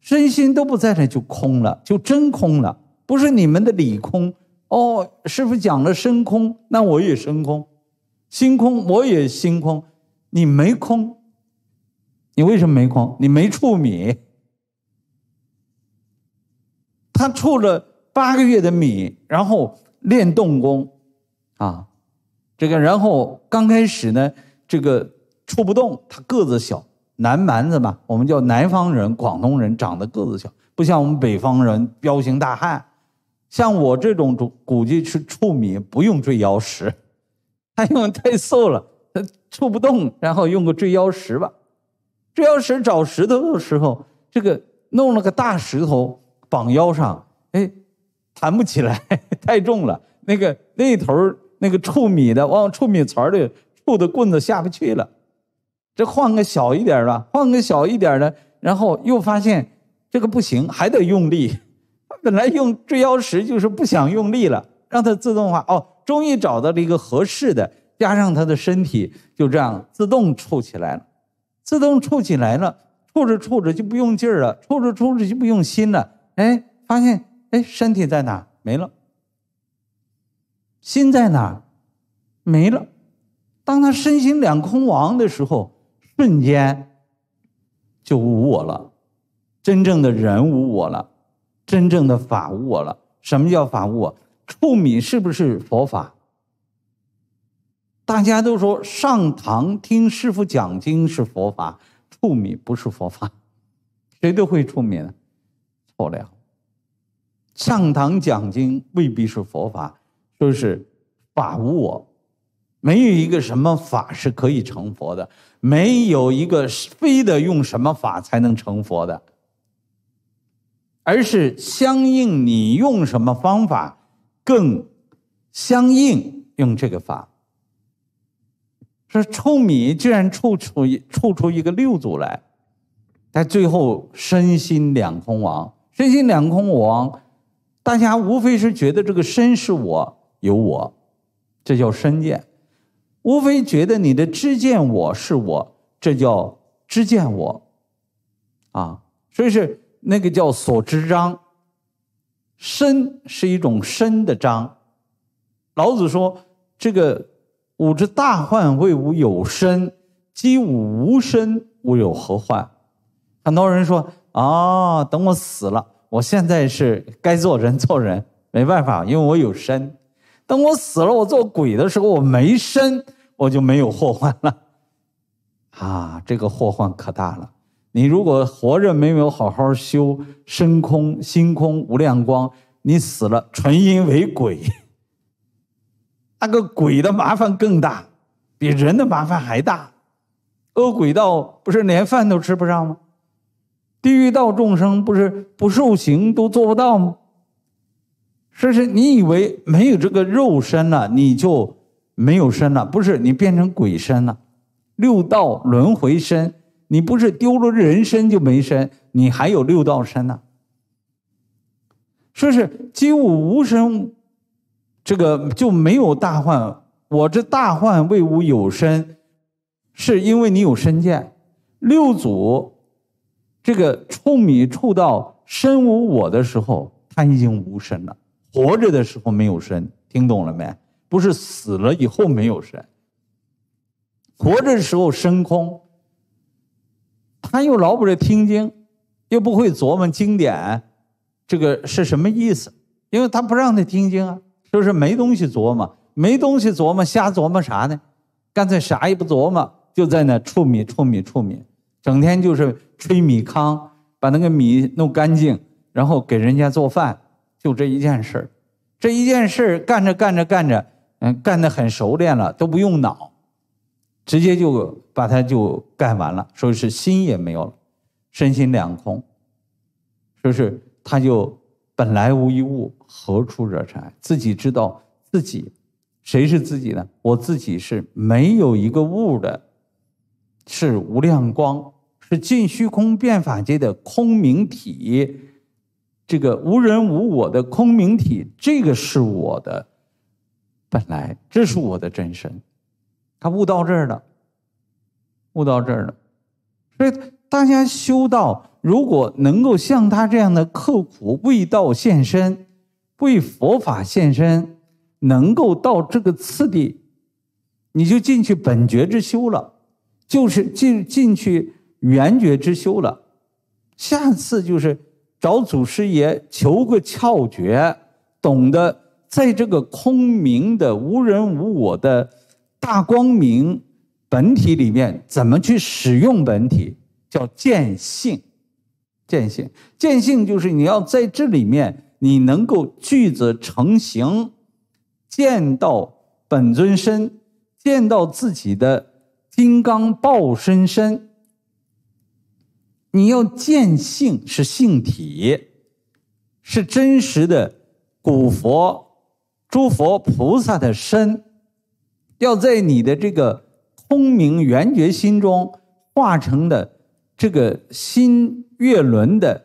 身心都不在了，就空了，就真空了。不是你们的理空哦，师傅讲了身空，那我也深空；心空，我也心空。你没空，你为什么没空？你没触米。他处了八个月的米，然后练动功。啊，这个然后刚开始呢，这个触不动，他个子小，南蛮子嘛，我们叫南方人、广东人，长得个子小，不像我们北方人彪形大汉。像我这种，估计是触米不用坠腰石，他因为太瘦了，他触不动，然后用个坠腰石吧。坠腰石找石头的时候，这个弄了个大石头绑腰上，哎，弹不起来，[LAUGHS] 太重了。那个那头那个触米的往触米槽里触的棍子下不去了，这换个小一点的，换个小一点的，然后又发现这个不行，还得用力。[LAUGHS] 本来用制腰石就是不想用力了，让它自动化。哦，终于找到了一个合适的，加上他的身体就这样自动触起来了，自动触起来了，触着触着就不用劲儿了，触着触着就不用心了。哎，发现哎身体在哪？没了。心在哪儿？没了。当他身心两空亡的时候，瞬间就无我了。真正的人无我了，真正的法无我了。什么叫法无我？处敏是不是佛法？大家都说上堂听师傅讲经是佛法，处敏不是佛法，谁都会处敏，错了。上堂讲经未必是佛法。就是法无我，没有一个什么法是可以成佛的，没有一个非得用什么法才能成佛的，而是相应你用什么方法，更相应用这个法。说臭米居然臭出臭出一个六祖来，但最后身心两空亡，身心两空亡，大家无非是觉得这个身是我。有我，这叫身见，无非觉得你的知见我是我，这叫知见我，啊，所以是那个叫所知章。身是一种身的章。老子说：“这个吾之大患未吾有身，及吾无身，吾有何患？”很多人说：“啊，等我死了，我现在是该做人做人，没办法，因为我有身。”等我死了，我做鬼的时候我没身，我就没有祸患了。啊，这个祸患可大了！你如果活着没有好好修身空、心空、无量光，你死了纯阴为鬼，那个鬼的麻烦更大，比人的麻烦还大。恶鬼道不是连饭都吃不上吗？地狱道众生不是不受刑都做不到吗？说是你以为没有这个肉身了，你就没有身了？不是，你变成鬼身了，六道轮回身。你不是丢了人身就没身，你还有六道身呢。说是今无无身，这个就没有大患。我这大患为无有身，是因为你有身见。六祖这个触米触到身无我的时候，他已经无身了。活着的时候没有神，听懂了没？不是死了以后没有神。活着的时候升空。他又老不是听经，又不会琢磨经典，这个是什么意思？因为他不让他听经啊，是不是没东西琢磨？没东西琢磨，瞎琢磨啥呢？干脆啥也不琢磨，就在那处米、处米、处米，整天就是吹米糠，把那个米弄干净，然后给人家做饭。就这一件事儿，这一件事儿干着干着干着，嗯，干得很熟练了，都不用脑，直接就把它就干完了。所以是心也没有了，身心两空。说是他就本来无一物，何处惹尘埃？自己知道自己，谁是自己呢？我自己是没有一个物的，是无量光，是尽虚空遍法界的空明体。这个无人无我的空明体，这个是我的本来，这是我的真身。他悟到这儿了，悟到这儿了。所以大家修道，如果能够像他这样的刻苦为道献身，为佛法献身，能够到这个次第，你就进去本觉之修了，就是进进去圆觉之修了。下次就是。找祖师爷求个窍诀，懂得在这个空明的无人无我的大光明本体里面，怎么去使用本体，叫见性。见性，见性就是你要在这里面，你能够句子成形，见到本尊身，见到自己的金刚宝身身。你要见性，是性体，是真实的古佛、诸佛菩萨的身，要在你的这个空明圆觉心中化成的这个新月轮的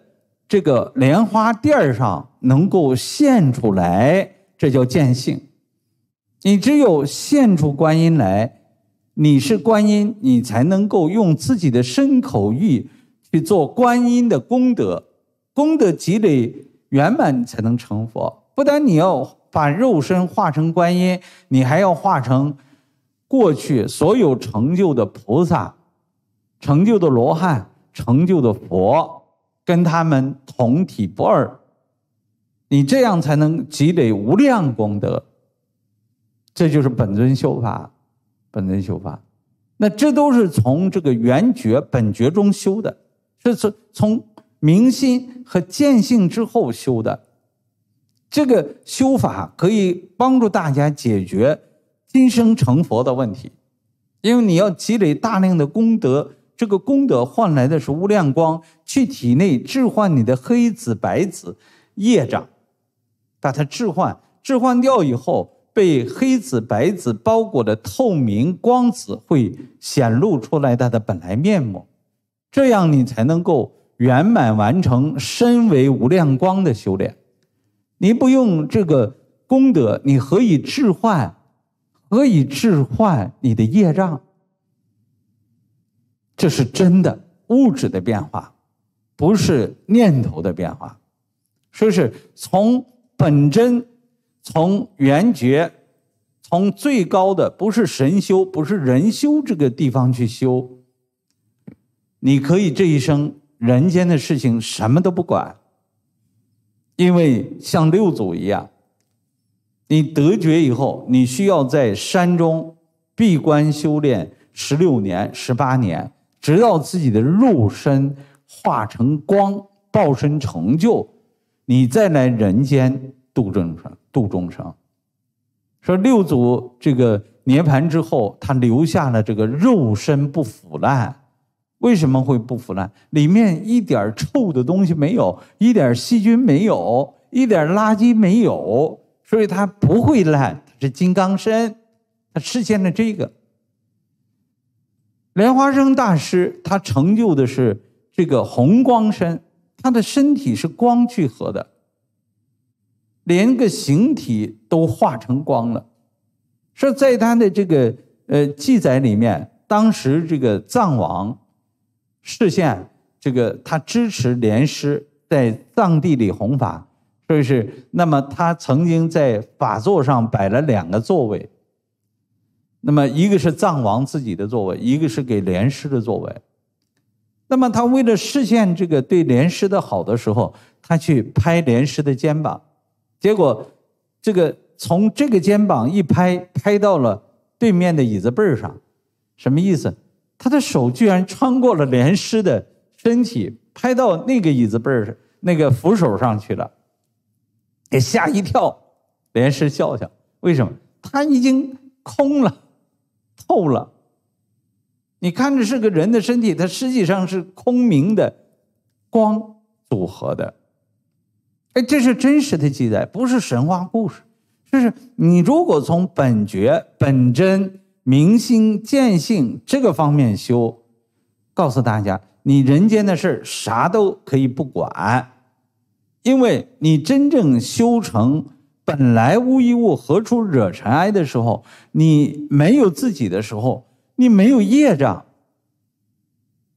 这个莲花垫儿上，能够现出来，这叫见性。你只有现出观音来，你是观音，你才能够用自己的身口意。做观音的功德，功德积累圆满，你才能成佛。不但你要把肉身化成观音，你还要化成过去所有成就的菩萨、成就的罗汉、成就的佛，跟他们同体不二。你这样才能积累无量功德。这就是本尊修法，本尊修法。那这都是从这个缘觉、本觉中修的。是从从明心和见性之后修的，这个修法可以帮助大家解决今生成佛的问题，因为你要积累大量的功德，这个功德换来的是无量光，去体内置换你的黑子、白子业障，把它置换置换掉以后，被黑子、白子包裹的透明光子会显露出来它的本来面目。这样你才能够圆满完成身为无量光的修炼。你不用这个功德，你何以置换？何以置换你的业障？这是真的物质的变化，不是念头的变化。说是从本真，从圆觉，从最高的，不是神修，不是人修这个地方去修。你可以这一生人间的事情什么都不管，因为像六祖一样，你得绝以后，你需要在山中闭关修炼十六年、十八年，直到自己的肉身化成光报身成就，你再来人间度众生、度众生。说六祖这个涅盘之后，他留下了这个肉身不腐烂。为什么会不腐烂？里面一点臭的东西没有，一点细菌没有，一点垃圾没有，所以它不会烂。是金刚身，它实现了这个。莲花生大师他成就的是这个红光身，他的身体是光聚合的，连个形体都化成光了。说在他的这个呃记载里面，当时这个藏王。视线，这个，他支持莲师在藏地里弘法，所以是那么他曾经在法座上摆了两个座位，那么一个是藏王自己的座位，一个是给莲师的座位。那么他为了视现这个对莲师的好的时候，他去拍莲师的肩膀，结果这个从这个肩膀一拍，拍到了对面的椅子背儿上，什么意思？他的手居然穿过了莲师的身体，拍到那个椅子背儿、那个扶手上去了，给吓一跳。莲师笑笑，为什么？他已经空了、透了。你看着是个人的身体，它实际上是空明的光组合的。哎，这是真实的记载，不是神话故事。就是你如果从本觉、本真。明心见性这个方面修，告诉大家，你人间的事啥都可以不管，因为你真正修成本来无一物，何处惹尘埃的时候，你没有自己的时候，你没有业障，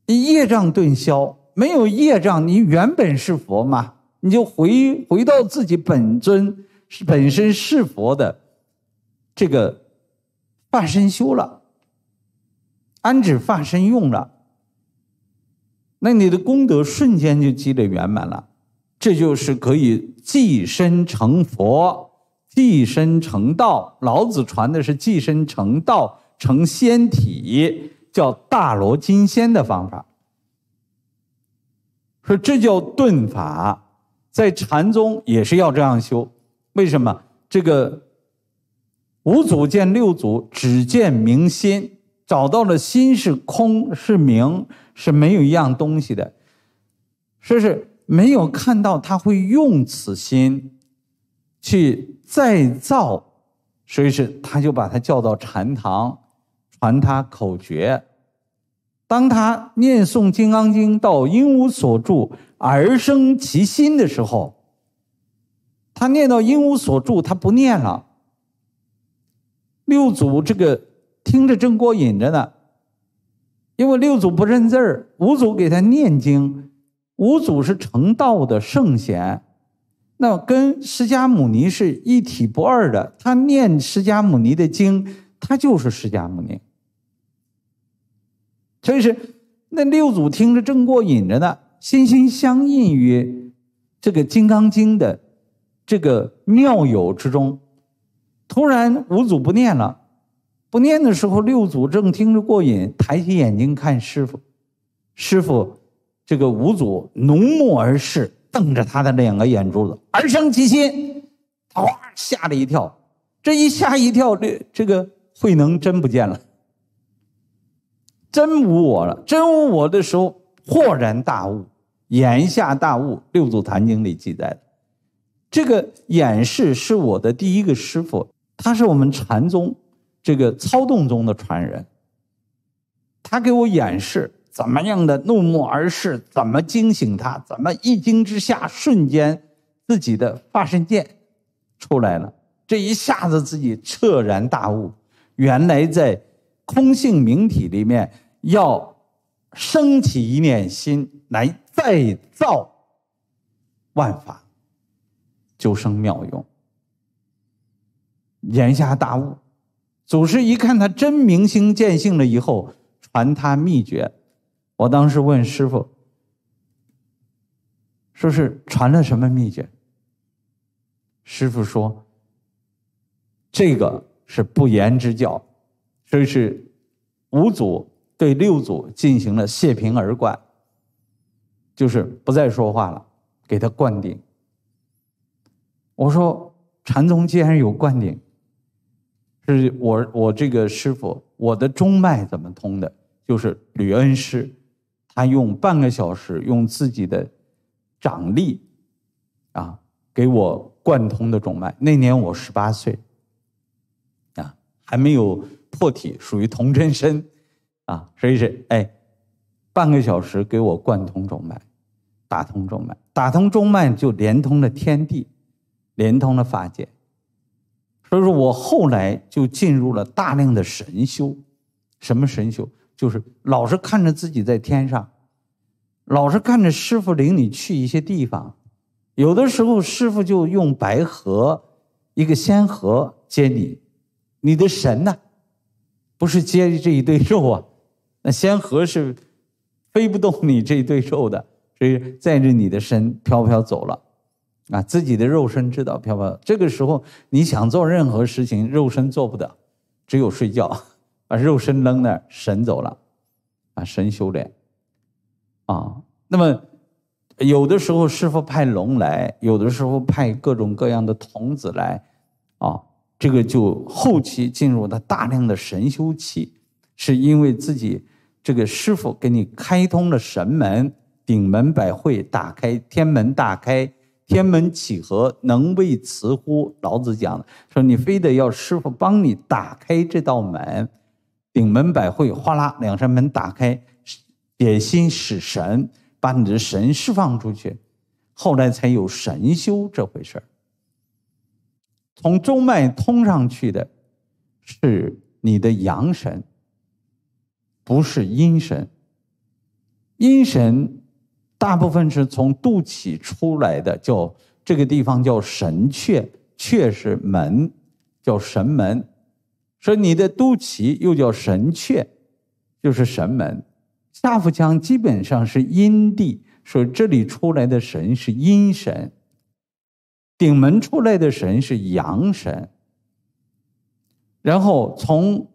你业障顿消，没有业障，你原本是佛嘛，你就回回到自己本尊，本身是佛的这个。法身修了，安止法身用了，那你的功德瞬间就积累圆满了。这就是可以寄身成佛、寄身成道。老子传的是寄身成道、成仙体，叫大罗金仙的方法。说这叫顿法，在禅宗也是要这样修。为什么？这个。五祖见六祖，只见明心，找到了心是空，是明，是没有一样东西的。说是没有看到，他会用此心去再造，所以是他就把他叫到禅堂，传他口诀。当他念诵《金刚经》到“因无所住而生其心”的时候，他念到“因无所住”，他不念了。六祖这个听着正过瘾着呢，因为六祖不认字儿，五祖给他念经，五祖是成道的圣贤，那跟释迦牟尼是一体不二的，他念释迦牟尼的经，他就是释迦牟尼。所以是那六祖听着正过瘾着呢，心心相印于这个《金刚经》的这个妙友之中。突然五祖不念了，不念的时候六祖正听着过瘾，抬起眼睛看师傅，师傅这个五祖浓目而视，瞪着他的两个眼珠子，而生其心，哗，吓了一跳，这一吓一跳，这这个慧能真不见了，真无我了，真无我的时候豁然大悟，言下大悟，六祖坛经里记载的，这个演示是我的第一个师傅。他是我们禅宗这个操动宗的传人，他给我演示怎么样的怒目而视，怎么惊醒他，怎么一惊之下瞬间自己的发身剑出来了，这一下子自己彻然大悟，原来在空性明体里面要升起一念心来再造万法，就生妙用。言下大悟，祖师一看他真明心见性了以后，传他秘诀。我当时问师傅，说是传了什么秘诀？师傅说，这个是不言之教，所以是五祖对六祖进行了谢瓶而灌，就是不再说话了，给他灌顶。我说禅宗既然有灌顶。是我我这个师傅，我的中脉怎么通的？就是吕恩师，他用半个小时用自己的掌力啊，给我贯通的中脉。那年我十八岁啊，还没有破体，属于童真身啊，所以是哎，半个小时给我贯通中脉，打通中脉，打通中脉就连通了天地，连通了法界。所以说，我后来就进入了大量的神修，什么神修？就是老是看着自己在天上，老是看着师傅领你去一些地方，有的时候师傅就用白鹤，一个仙鹤接你，你的神呢，不是接这一堆肉啊，那仙鹤是飞不动你这一堆肉的，所以载着你的神飘飘走了。啊，自己的肉身知道漂飘，这个时候你想做任何事情，肉身做不得，只有睡觉，把肉身扔那儿，神走了，啊，神修炼。啊，那么有的时候师傅派龙来，有的时候派各种各样的童子来，啊，这个就后期进入了大量的神修期，是因为自己这个师傅给你开通了神门、顶门、百会，打开天门大开。天门启合，能为慈乎？老子讲的，说你非得要师傅帮你打开这道门，顶门百会，哗啦，两扇门打开，点心使神，把你的神释放出去，后来才有神修这回事儿。从中脉通上去的，是你的阳神，不是阴神，阴神。大部分是从肚脐出来的，叫这个地方叫神阙，阙是门，叫神门。说你的肚脐又叫神阙，就是神门。下腹腔基本上是阴地，说这里出来的神是阴神。顶门出来的神是阳神，然后从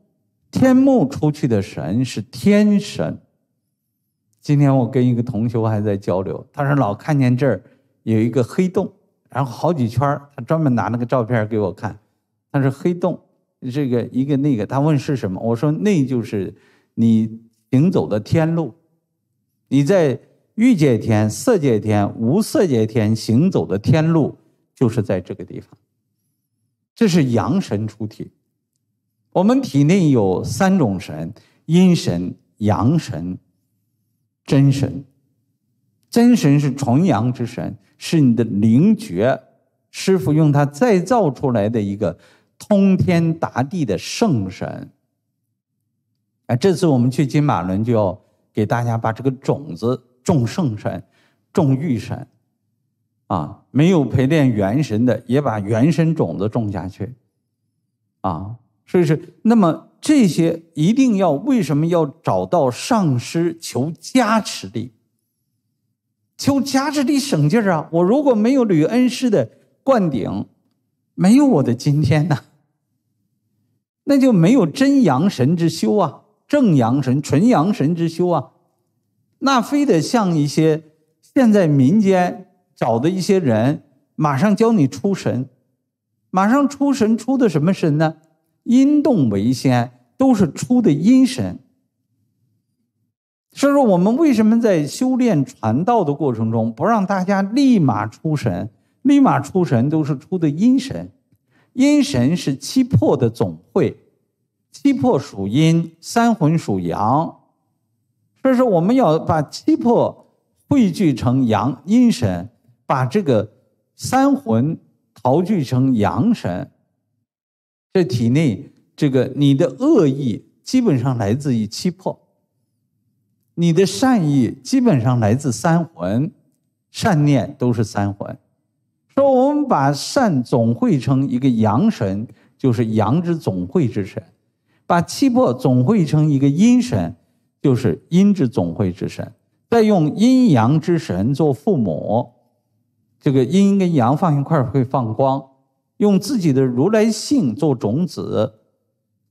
天目出去的神是天神。今天我跟一个同学还在交流，他说老看见这儿有一个黑洞，然后好几圈他专门拿那个照片给我看，他说黑洞，这个一个那个，他问是什么，我说那就是你行走的天路，你在欲界天、色界天、无色界天行走的天路就是在这个地方，这是阳神出体，我们体内有三种神，阴神、阳神。真神，真神是重阳之神，是你的灵觉师傅用它再造出来的一个通天达地的圣神。啊，这次我们去金马伦就要给大家把这个种子种圣神，种玉神，啊，没有陪练元神的也把元神种子种下去，啊，所以是那么。这些一定要为什么要找到上师求加持力？求加持力省劲儿啊！我如果没有吕恩师的灌顶，没有我的今天呐。那就没有真阳神之修啊，正阳神、纯阳神之修啊，那非得像一些现在民间找的一些人，马上教你出神，马上出神出的什么神呢？阴动为先，都是出的阴神。所以说，我们为什么在修炼传道的过程中，不让大家立马出神？立马出神都是出的阴神，阴神是七魄的总会。七魄属阴，三魂属阳。所以说，我们要把七魄汇聚成阳阴神，把这个三魂陶聚成阳神。这体内，这个你的恶意基本上来自于七魄，你的善意基本上来自三魂，善念都是三魂。说我们把善总汇成一个阳神，就是阳之总汇之神；把七魄总汇成一个阴神，就是阴之总汇之神。再用阴阳之神做父母，这个阴跟阳放一块会放光。用自己的如来性做种子，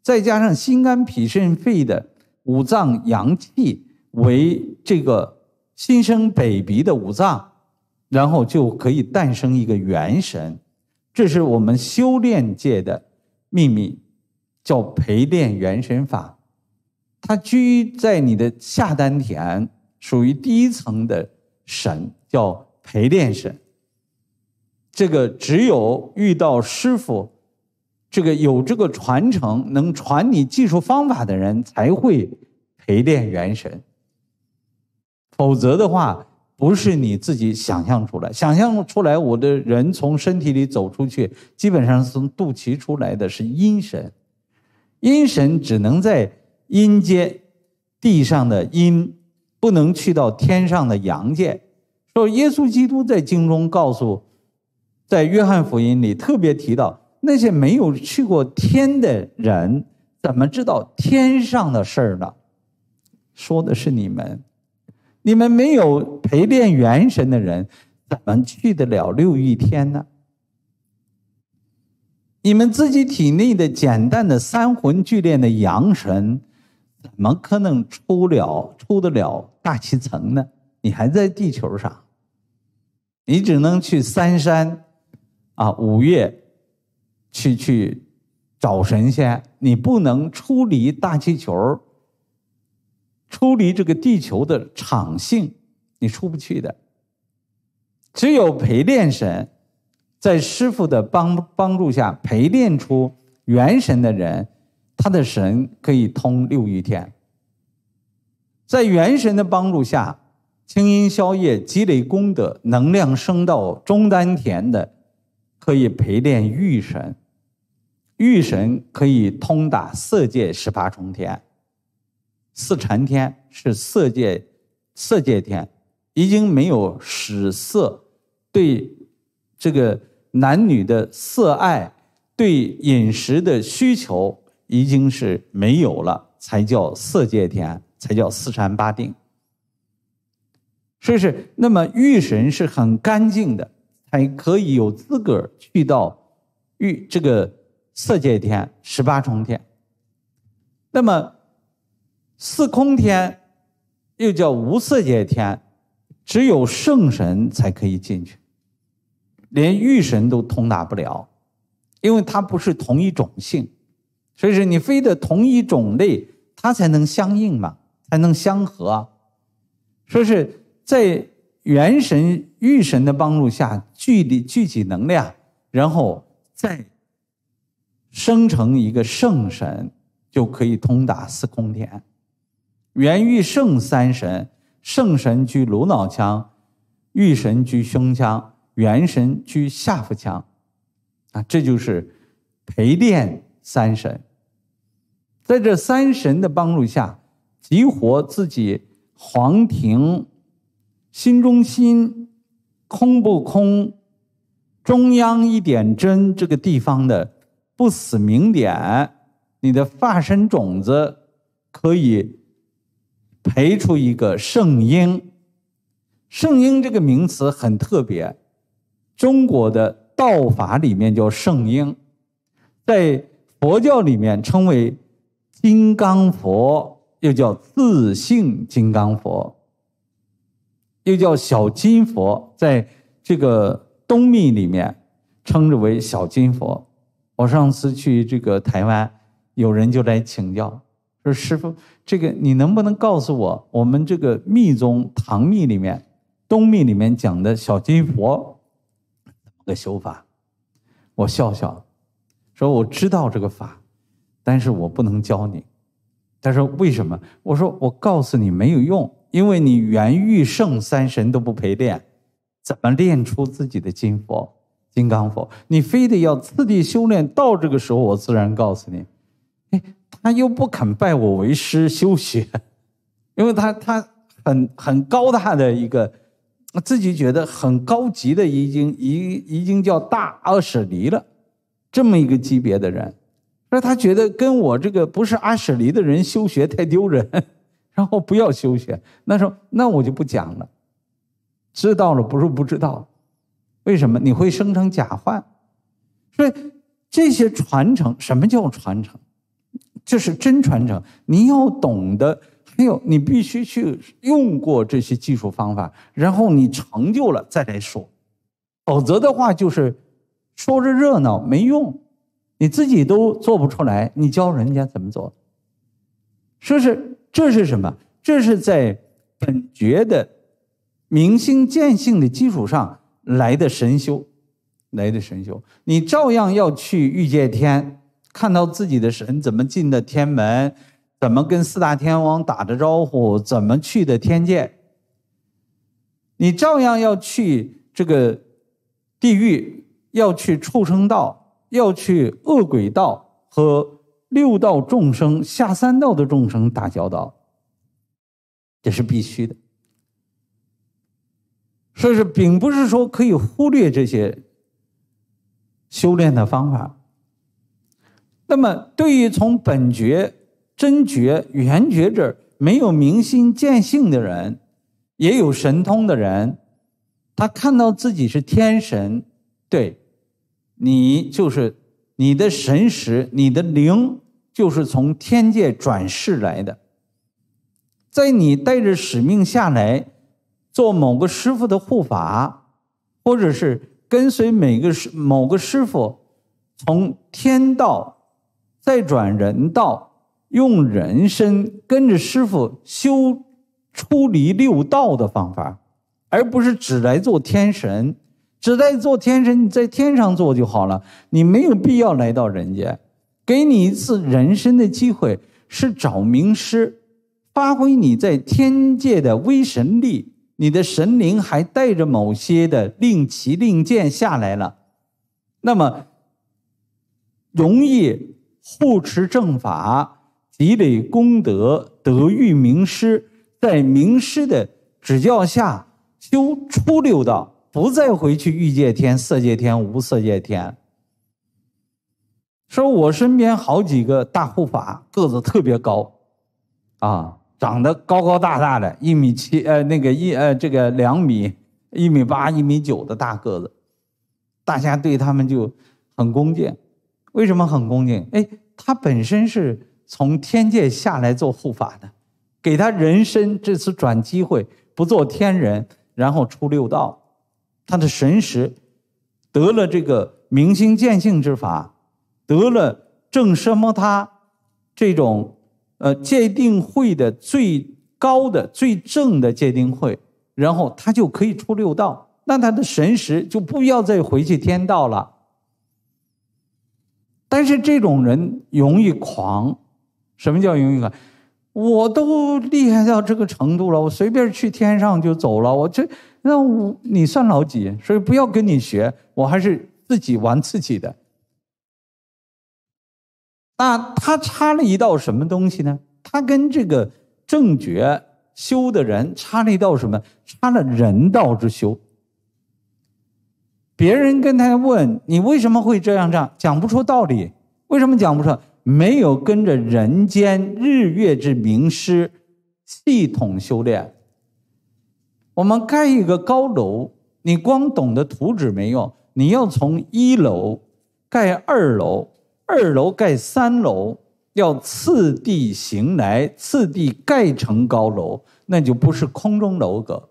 再加上心肝脾肾肺的五脏阳气为这个新生 baby 的五脏，然后就可以诞生一个元神。这是我们修炼界的秘密，叫陪练元神法。它居在你的下丹田，属于第一层的神，叫陪练神。这个只有遇到师傅，这个有这个传承，能传你技术方法的人才会陪练元神。否则的话，不是你自己想象出来。想象出来，我的人从身体里走出去，基本上是从肚脐出来的是阴神，阴神只能在阴间地上的阴，不能去到天上的阳间。说耶稣基督在经中告诉。在《约翰福音》里特别提到，那些没有去过天的人，怎么知道天上的事儿呢？说的是你们，你们没有陪练元神的人，怎么去得了六欲天呢？你们自己体内的简单的三魂聚炼的阳神，怎么可能出了出得了大气层呢？你还在地球上，你只能去三山。啊，五月去去找神仙，你不能出离大气球出离这个地球的场性，你出不去的。只有陪练神，在师傅的帮帮助下陪练出元神的人，他的神可以通六欲天。在元神的帮助下，清音宵夜积累功德，能量升到中丹田的。可以陪练御神，御神可以通达色界十八重天。四禅天是色界，色界天已经没有使色，对这个男女的色爱，对饮食的需求已经是没有了，才叫色界天，才叫四禅八定。所以是，那么御神是很干净的。还可以有资格去到玉这个色界天、十八重天。那么四空天又叫无色界天，只有圣神才可以进去，连玉神都通达不了，因为它不是同一种性，所以说你非得同一种类，它才能相应嘛，才能相合。说是在。元神、玉神的帮助下，聚力聚集能量，然后再生成一个圣神，就可以通达四空田。元、御圣三神，圣神居颅脑腔，玉神居胸腔，元神居下腹腔。啊，这就是陪练三神。在这三神的帮助下，激活自己黄庭。心中心空不空，中央一点真这个地方的不死明点，你的发身种子可以培出一个圣婴。圣婴这个名词很特别，中国的道法里面叫圣婴，在佛教里面称为金刚佛，又叫自性金刚佛。又叫小金佛，在这个东密里面，称之为小金佛。我上次去这个台湾，有人就来请教，说：“师傅，这个你能不能告诉我，我们这个密宗唐密里面，东密里面讲的小金佛的修法？”我笑笑，说：“我知道这个法，但是我不能教你。”他说：“为什么？”我说：“我告诉你没有用。”因为你元玉圣三神都不陪练，怎么练出自己的金佛、金刚佛？你非得要次第修炼到这个时候，我自然告诉你。哎，他又不肯拜我为师修学，[LAUGHS] 因为他他很很高大的一个，自己觉得很高级的，已经已已经叫大阿舍离了，这么一个级别的人，那他觉得跟我这个不是阿舍离的人修学太丢人。然后不要修学，那时候那我就不讲了。知道了不是不知道，为什么你会生成假幻？所以这些传承什么叫传承？就是真传承。你要懂得，还有你必须去用过这些技术方法，然后你成就了再来说。否则的话就是说着热闹没用，你自己都做不出来，你教人家怎么做？说是。这是什么？这是在本觉的明心见性的基础上来的神修，来的神修。你照样要去欲界天，看到自己的神怎么进的天门，怎么跟四大天王打着招呼，怎么去的天界。你照样要去这个地狱，要去畜生道，要去恶鬼道和。六道众生，下三道的众生打交道，这是必须的。所以说，并不是说可以忽略这些修炼的方法。那么，对于从本觉、真觉、圆觉这没有明心见性的人，也有神通的人，他看到自己是天神，对，你就是。你的神识，你的灵，就是从天界转世来的。在你带着使命下来，做某个师傅的护法，或者是跟随每个师、某个师傅，从天道再转人道，用人身跟着师傅修出离六道的方法，而不是只来做天神。只在做天神，你在天上做就好了。你没有必要来到人间，给你一次人生的机会，是找名师，发挥你在天界的威神力。你的神灵还带着某些的令旗令箭下来了，那么容易护持正法，积累功德，德育名师，在名师的指教下修初六道。不再回去欲界天、色界天、无色界天。说我身边好几个大护法，个子特别高，啊，长得高高大大的，一米七，呃，那个一，呃，这个两米、一米八、一米九的大个子，大家对他们就很恭敬。为什么很恭敬？哎，他本身是从天界下来做护法的，给他人身这次转机会，不做天人，然后出六道。他的神识得了这个明心见性之法，得了正奢摩他这种呃界定会的最高的最正的界定会，然后他就可以出六道，那他的神识就不要再回去天道了。但是这种人容易狂，什么叫容易狂？我都厉害到这个程度了，我随便去天上就走了，我这。那我你算老几？所以不要跟你学，我还是自己玩自己的。那他插了一道什么东西呢？他跟这个正觉修的人插了一道什么？插了人道之修。别人跟他问你为什么会这样这样，讲不出道理。为什么讲不出？没有跟着人间日月之名师系统修炼。我们盖一个高楼，你光懂得图纸没用，你要从一楼盖二楼，二楼盖三楼，要次第行来，次第盖成高楼，那就不是空中楼阁。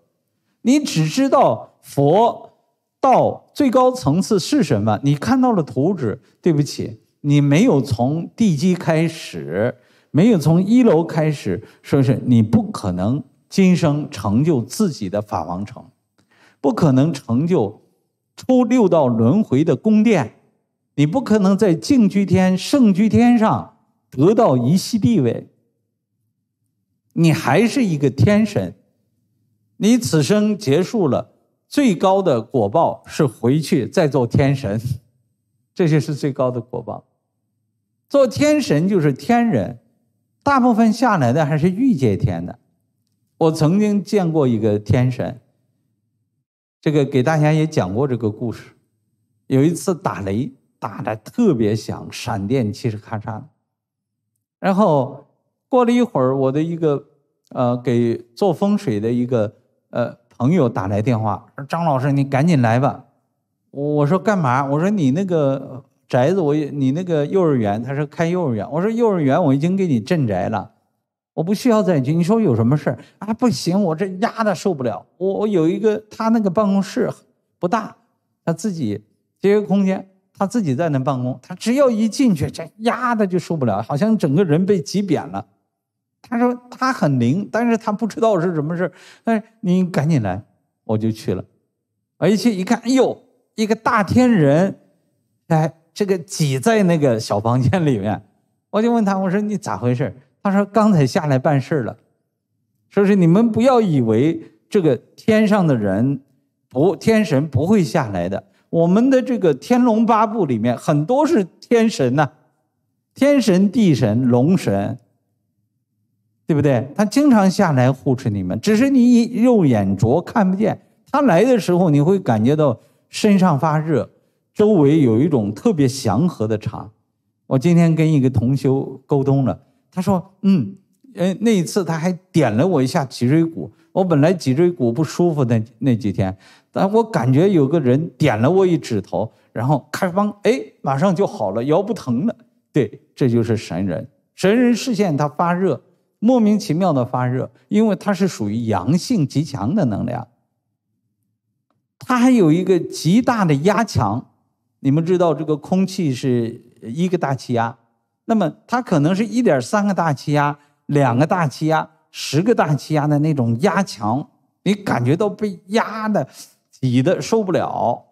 你只知道佛道最高层次是什么，你看到了图纸，对不起，你没有从地基开始，没有从一楼开始，说是你不可能。今生成就自己的法王城，不可能成就出六道轮回的宫殿。你不可能在净居天、胜居天上得到一系地位。你还是一个天神，你此生结束了最高的果报是回去再做天神，[LAUGHS] 这就是最高的果报。做天神就是天人，大部分下来的还是欲界天的。我曾经见过一个天神，这个给大家也讲过这个故事。有一次打雷，打的特别响，闪电嘁哧咔嚓的。然后过了一会儿，我的一个呃，给做风水的一个呃朋友打来电话，说：“张老师，你赶紧来吧。”我说：“干嘛？”我说：“你那个宅子，我你那个幼儿园。”他说：“开幼儿园。”我说：“幼儿园，我已经给你镇宅了。”我不需要再去。你说有什么事儿啊？不行，我这压的受不了。我我有一个他那个办公室不大，他自己节约空间，他自己在那办公。他只要一进去，这压的就受不了，好像整个人被挤扁了。他说他很灵，但是他不知道是什么事儿。哎，你赶紧来，我就去了。我去一看，哎呦，一个大天人，哎，这个挤在那个小房间里面。我就问他，我说你咋回事？他说：“刚才下来办事了，说是你们不要以为这个天上的人，不天神不会下来的。我们的这个《天龙八部》里面很多是天神呐，天神、地神、龙神，对不对？他经常下来护持你们，只是你肉眼拙看不见。他来的时候，你会感觉到身上发热，周围有一种特别祥和的场。我今天跟一个同修沟通了。”他说：“嗯，哎，那一次他还点了我一下脊椎骨。我本来脊椎骨不舒服那那几天，但我感觉有个人点了我一指头，然后开方，哎，马上就好了，腰不疼了。对，这就是神人。神人视线他发热，莫名其妙的发热，因为他是属于阳性极强的能量。他还有一个极大的压强，你们知道这个空气是一个大气压。”那么，它可能是一点三个大气压、两个大气压、十个大气压的那种压强，你感觉到被压的、挤的受不了，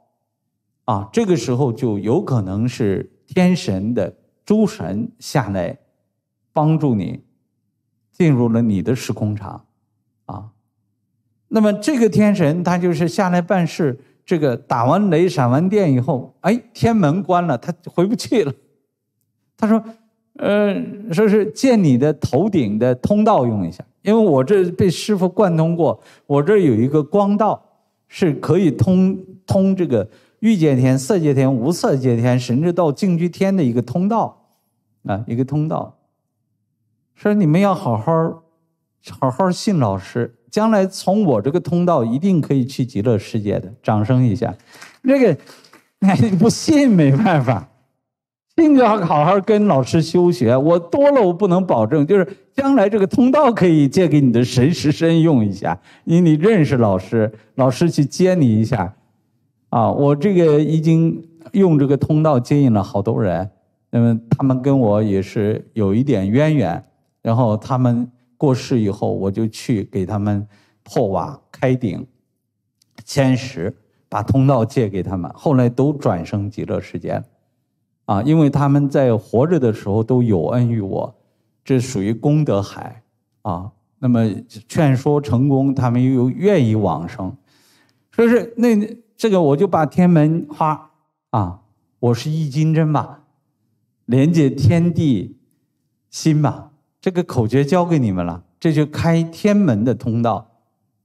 啊，这个时候就有可能是天神的诸神下来帮助你进入了你的时空场，啊，那么这个天神他就是下来办事，这个打完雷、闪完电以后，哎，天门关了，他回不去了，他说。嗯，说是借你的头顶的通道用一下，因为我这被师傅贯通过，我这有一个光道，是可以通通这个欲界天、色界天、无色界天，甚至到净居天的一个通道啊，一个通道。说你们要好好，好好信老师，将来从我这个通道一定可以去极乐世界的。掌声一下，那个 [LAUGHS] 你不信没办法。[LAUGHS] 定要好好跟老师修学，我多了我不能保证，就是将来这个通道可以借给你的神识身用一下。你你认识老师，老师去接你一下，啊，我这个已经用这个通道接引了好多人，那么他们跟我也是有一点渊源，然后他们过世以后，我就去给他们破瓦、开顶、迁石，把通道借给他们，后来都转生极乐世界。啊，因为他们在活着的时候都有恩于我，这属于功德海啊。那么劝说成功，他们又愿意往生，说是那这个我就把天门花啊，我是一金针吧，连接天地心吧，这个口诀教给你们了，这就开天门的通道。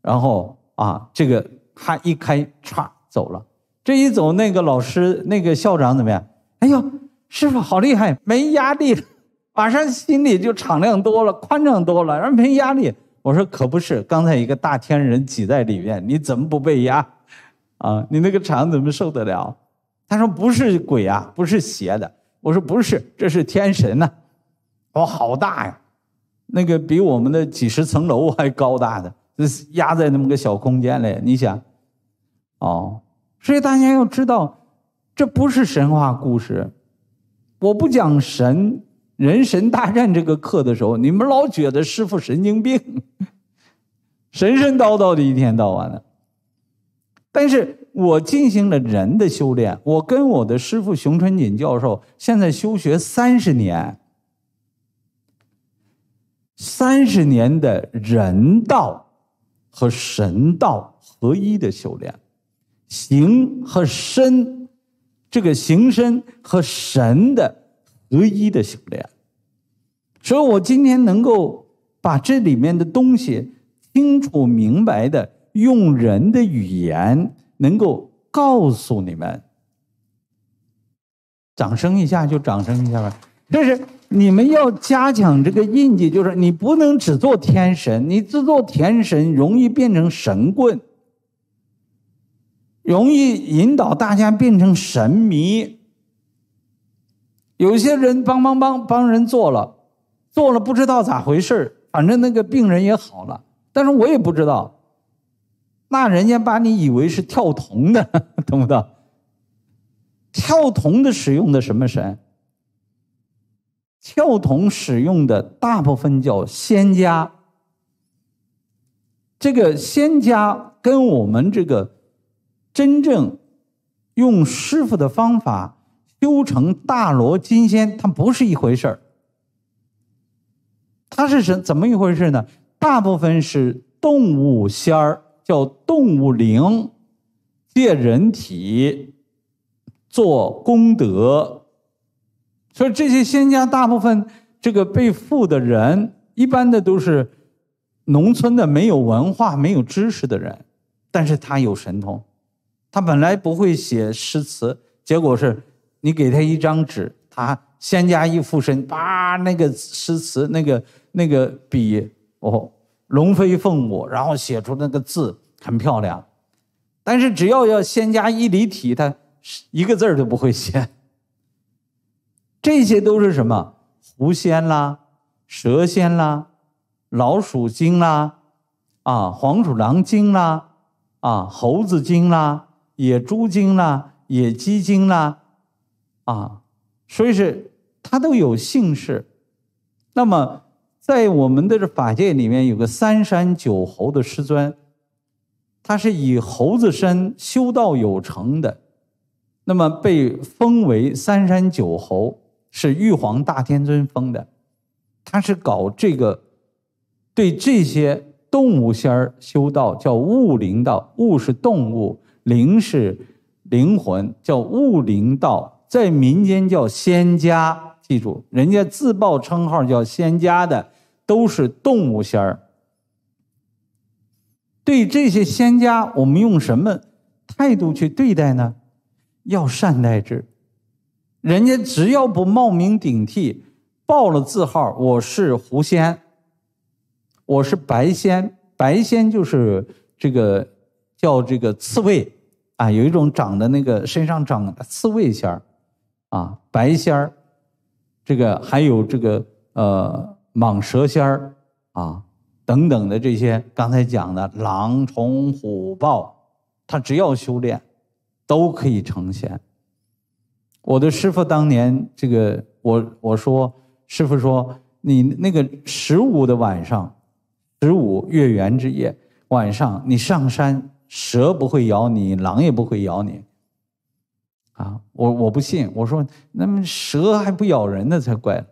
然后啊，这个哈一开，歘走了。这一走，那个老师，那个校长怎么样？哎呦，师傅好厉害，没压力，[LAUGHS] 马上心里就敞亮多了，宽敞多了，而没压力。我说可不是，刚才一个大天人挤在里面，你怎么不被压？啊，你那个肠怎么受得了？他说不是鬼啊，不是邪的。我说不是，这是天神呐，哦，好大呀，那个比我们的几十层楼还高大的，压在那么个小空间里，你想，哦，所以大家要知道。这不是神话故事。我不讲神人神大战这个课的时候，你们老觉得师傅神经病，神神叨叨的，一天到晚的。但是我进行了人的修炼，我跟我的师傅熊春锦教授现在修学三十年，三十年的人道和神道合一的修炼，形和身。这个形身和神的合一的修炼，所以我今天能够把这里面的东西清楚明白的用人的语言能够告诉你们。掌声一下就掌声一下吧，就是你们要加强这个印记，就是你不能只做天神，你只做天神容易变成神棍。容易引导大家变成神迷，有些人帮帮帮帮人做了，做了不知道咋回事反正那个病人也好了，但是我也不知道，那人家把你以为是跳铜的，[LAUGHS] 懂不懂？跳铜的使用的什么神？跳铜使用的大部分叫仙家，这个仙家跟我们这个。真正用师傅的方法修成大罗金仙，它不是一回事儿。它是什怎么一回事呢？大部分是动物仙儿，叫动物灵，借人体做功德。所以这些仙家大部分这个被附的人，一般的都是农村的，没有文化、没有知识的人，但是他有神通。他本来不会写诗词，结果是，你给他一张纸，他仙家一附身，叭，那个诗词那个那个笔哦，龙飞凤舞，然后写出那个字很漂亮。但是只要要仙家一离体，他一个字儿都不会写。这些都是什么狐仙啦、蛇仙啦、老鼠精啦、啊黄鼠狼精啦、啊猴子精啦。野猪精啦，野鸡精啦，啊，所以是它都有姓氏。那么，在我们的这法界里面，有个三山九猴的师尊，他是以猴子身修道有成的，那么被封为三山九猴，是玉皇大天尊封的。他是搞这个，对这些动物仙儿修道，叫物灵道，物是动物。灵是灵魂，叫悟灵道，在民间叫仙家。记住，人家自报称号叫仙家的，都是动物仙儿。对这些仙家，我们用什么态度去对待呢？要善待之。人家只要不冒名顶替，报了字号，我是狐仙，我是白仙。白仙就是这个叫这个刺猬。啊，有一种长的那个身上长的刺猬仙儿，啊，白仙儿，这个还有这个呃蟒蛇仙儿啊等等的这些，刚才讲的狼虫虎豹，他只要修炼，都可以成仙。我的师傅当年这个，我我说，师傅说你那个十五的晚上，十五月圆之夜晚上，你上山。蛇不会咬你，狼也不会咬你，啊，我我不信，我说，那么蛇还不咬人呢才怪。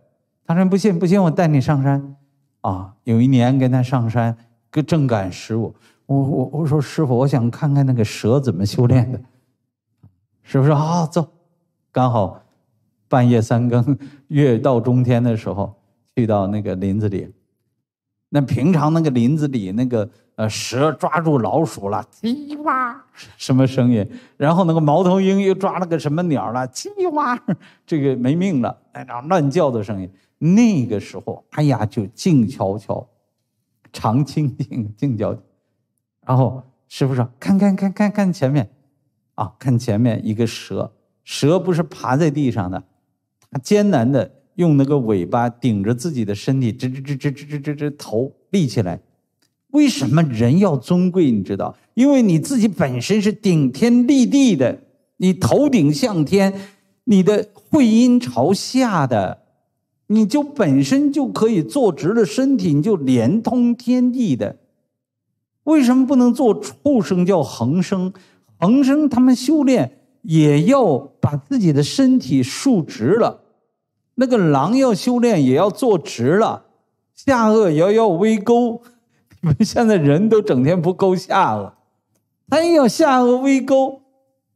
他说不信，不信我带你上山。啊，有一年跟他上山，跟正赶十五，我我我说师傅，我想看看那个蛇怎么修炼的。师傅说好走，刚好半夜三更，月到中天的时候，去到那个林子里。那平常那个林子里那个。呃，蛇抓住老鼠了，叽哇，什么声音？然后那个猫头鹰又抓了个什么鸟了，叽哇，这个没命了，然后乱叫的声音。那个时候，哎呀，就静悄悄，常清静静叫。然后师傅说：“看看看看看前面，啊，看前面一个蛇，蛇不是爬在地上的，它艰难的用那个尾巴顶着自己的身体，吱吱吱吱吱吱吱头立起来。”为什么人要尊贵？你知道，因为你自己本身是顶天立地的，你头顶向天，你的会阴朝下的，你就本身就可以坐直了身体，你就连通天地的。为什么不能做畜生？叫横生，横生他们修炼也要把自己的身体竖直了，那个狼要修炼也要坐直了，下颚也要微勾。们现在人都整天不勾下颚，哎呦，下颚微勾，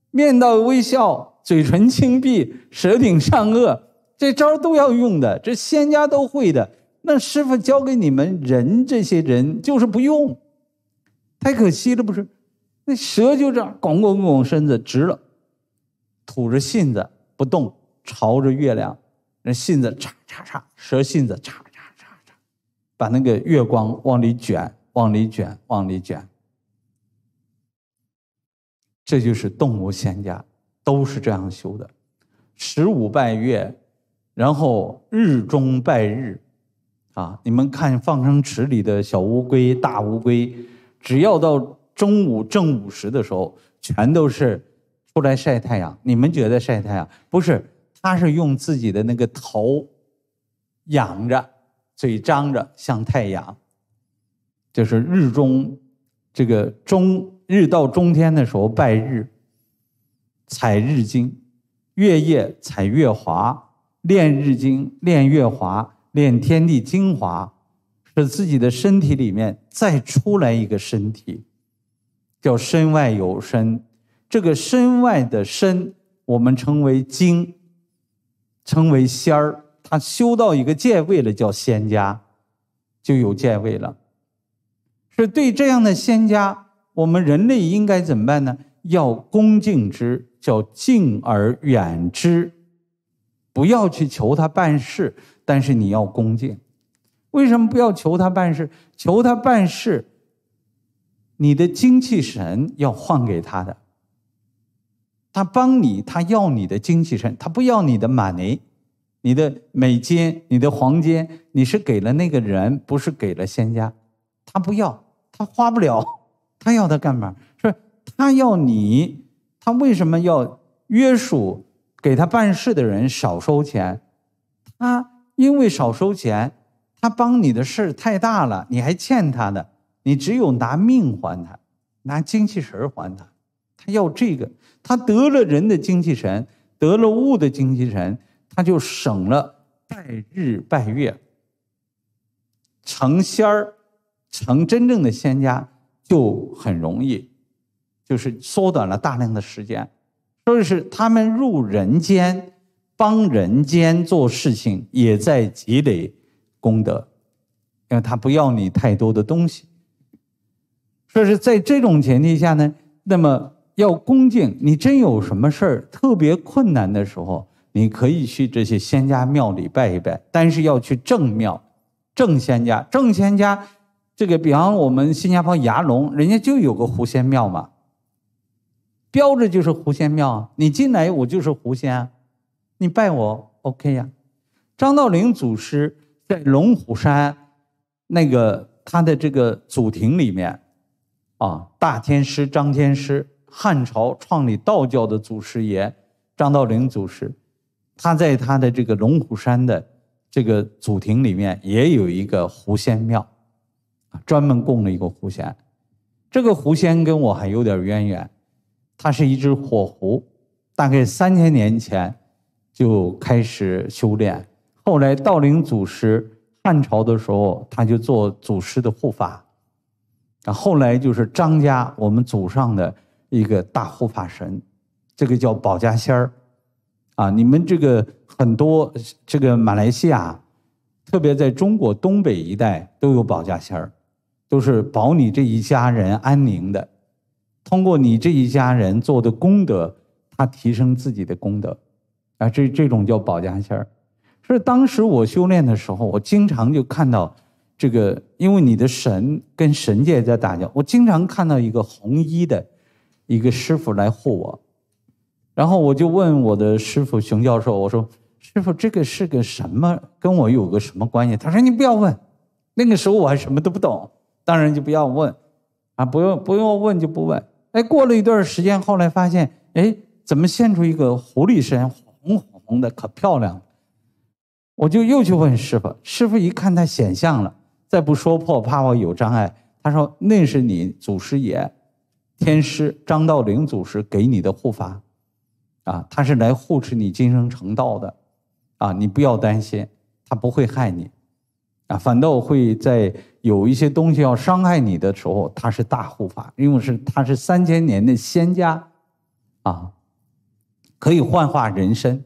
面带微笑，嘴唇轻闭，舌顶上颚，这招都要用的，这仙家都会的。那师傅教给你们人这些人就是不用，太可惜了，不是？那蛇就这样拱拱拱身子直了，吐着信子不动，朝着月亮，那信子嚓嚓嚓，蛇信子嚓嚓嚓嚓，把那个月光往里卷。往里卷，往里卷。这就是动物仙家都是这样修的，十五拜月，然后日中拜日，啊！你们看放生池里的小乌龟、大乌龟，只要到中午正午时的时候，全都是出来晒太阳。你们觉得晒太阳？不是，它是用自己的那个头仰着，嘴张着，像太阳。就是日中，这个中日到中天的时候拜日，采日精，月夜采月华，炼日精，炼月华，炼天地精华，使自己的身体里面再出来一个身体，叫身外有身。这个身外的身，我们称为精，称为仙儿。他修到一个界位了，叫仙家，就有界位了。是对这样的仙家，我们人类应该怎么办呢？要恭敬之，叫敬而远之，不要去求他办事。但是你要恭敬，为什么不要求他办事？求他办事，你的精气神要换给他的。他帮你，他要你的精气神，他不要你的 money，你的美金，你的黄金。你是给了那个人，不是给了仙家，他不要。他花不了，他要他干嘛？是，他要你，他为什么要约束给他办事的人少收钱？他因为少收钱，他帮你的事太大了，你还欠他的，你只有拿命还他，拿精气神还他。他要这个，他得了人的精气神，得了物的精气神，他就省了拜日拜月成仙儿。成真正的仙家就很容易，就是缩短了大量的时间。说的是他们入人间，帮人间做事情，也在积累功德，因为他不要你太多的东西。说是在这种前提下呢，那么要恭敬。你真有什么事儿特别困难的时候，你可以去这些仙家庙里拜一拜，但是要去正庙，正仙家，正仙家。这个，比方我们新加坡芽龙，人家就有个狐仙庙嘛，标着就是狐仙庙啊。你进来，我就是狐仙，你拜我 OK 呀。张道陵祖师在龙虎山那个他的这个祖庭里面啊，大天师张天师，汉朝创立道教的祖师爷张道陵祖师，他在他的这个龙虎山的这个祖庭里面也有一个狐仙庙。专门供了一个狐仙，这个狐仙跟我还有点渊源，它是一只火狐，大概三千年前就开始修炼。后来道陵祖师，汉朝的时候他就做祖师的护法，啊，后来就是张家我们祖上的一个大护法神，这个叫保家仙儿，啊，你们这个很多这个马来西亚，特别在中国东北一带都有保家仙儿。都是保你这一家人安宁的，通过你这一家人做的功德，他提升自己的功德，啊，这这种叫保家仙儿。所以当时我修炼的时候，我经常就看到这个，因为你的神跟神界在打交道，我经常看到一个红衣的一个师傅来护我。然后我就问我的师傅熊教授，我说：“师傅，这个是个什么？跟我有个什么关系？”他说：“你不要问。”那个时候我还什么都不懂。当然就不要问，啊，不用不用问就不问。哎，过了一段时间，后来发现，哎，怎么现出一个狐狸身，红红的，可漂亮了。我就又去问师傅，师傅一看他显像了，再不说破，怕我有障碍。他说那是你祖师爷，天师张道陵祖师给你的护法，啊，他是来护持你今生成道的，啊，你不要担心，他不会害你。啊，反倒会在有一些东西要伤害你的时候，他是大护法，因为是他是三千年的仙家，啊，可以幻化人身，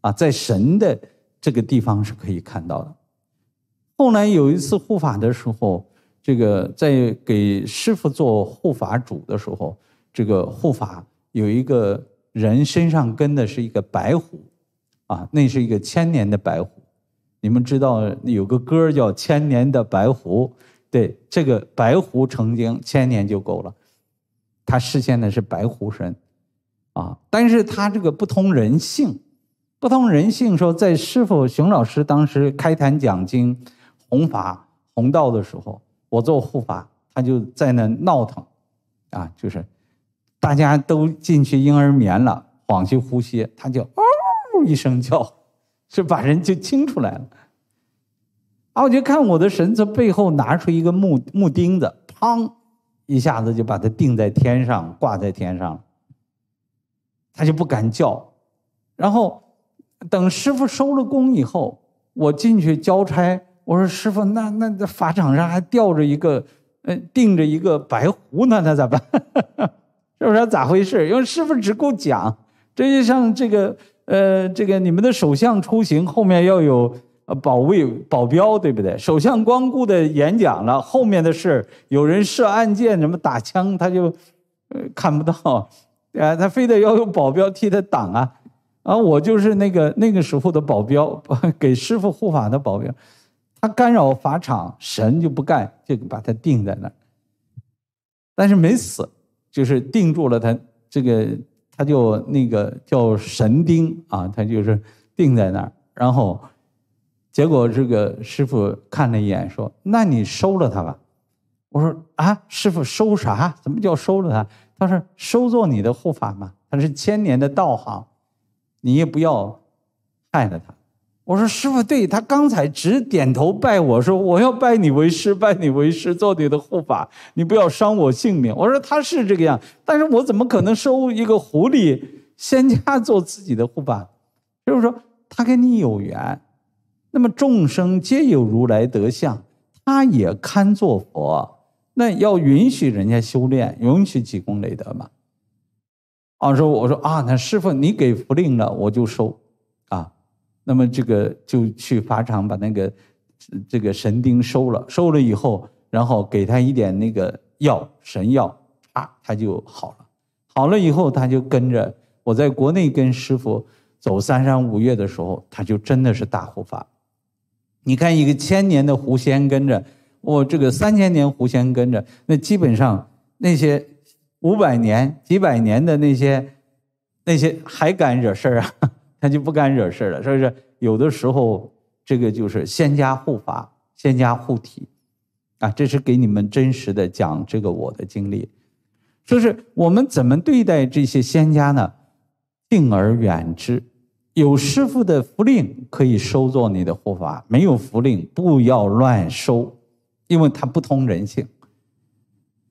啊，在神的这个地方是可以看到的。后来有一次护法的时候，这个在给师傅做护法主的时候，这个护法有一个人身上跟的是一个白虎，啊，那是一个千年的白虎。你们知道有个歌叫《千年的白狐》，对这个白狐成精千年就够了。他实现的是白狐身，啊，但是他这个不通人性，不通人性。说在师傅熊老师当时开坛讲经、弘法、弘道的时候，我做护法，他就在那闹腾，啊，就是大家都进去婴儿眠了，恍去呼吸，他就嗷一声叫。是把人就清出来了，啊！我就看我的神从背后拿出一个木木钉子，砰，一下子就把它钉在天上，挂在天上。他就不敢叫，然后等师傅收了功以后，我进去交差，我说师傅，那那法场上还吊着一个，呃，钉着一个白狐呢，那咋办？是不是咋回事？因为师傅只顾讲，这就像这个。呃，这个你们的首相出行后面要有呃保卫保镖，对不对？首相光顾的演讲了，后面的事有人射暗箭，什么打枪，他就呃看不到，啊，他非得要用保镖替他挡啊。[LAUGHS] 啊，我就是那个那个时候的保镖，给师傅护法的保镖，他干扰法场，神就不干，就把他定在那儿，但是没死，就是定住了他这个。他就那个叫神钉啊，他就是钉在那儿，然后，结果这个师傅看了一眼说：“那你收了他吧。”我说：“啊，师傅收啥？怎么叫收了他？”他说：“收做你的护法嘛，他是千年的道行，你也不要害了他。”我说：“师傅，对他刚才只点头拜我，说我要拜你为师，拜你为师做你的护法，你不要伤我性命。”我说：“他是这个样，但是我怎么可能收一个狐狸仙家 [LAUGHS] 做自己的护法？师傅说他跟你有缘，那么众生皆有如来德相，他也堪作佛，那要允许人家修炼，允许几功累德嘛。”啊，说：“我说啊，那师傅你给福令了，我就收。”那么这个就去法场把那个这个神钉收了，收了以后，然后给他一点那个药神药，啪，他就好了。好了以后，他就跟着我在国内跟师傅走三山五岳的时候，他就真的是大护法。你看一个千年的狐仙跟着我，这个三千年狐仙跟着，那基本上那些五百年、几百年的那些那些还敢惹事儿啊？他就不敢惹事所以说是有的时候，这个就是仙家护法、仙家护体，啊，这是给你们真实的讲这个我的经历，说是我们怎么对待这些仙家呢？敬而远之。有师傅的符令可以收做你的护法，没有符令不要乱收，因为他不通人性。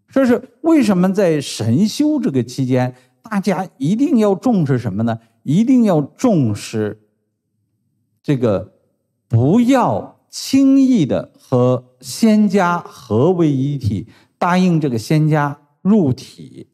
说是为什么在神修这个期间，大家一定要重视什么呢？一定要重视这个，不要轻易的和仙家合为一体，答应这个仙家入体。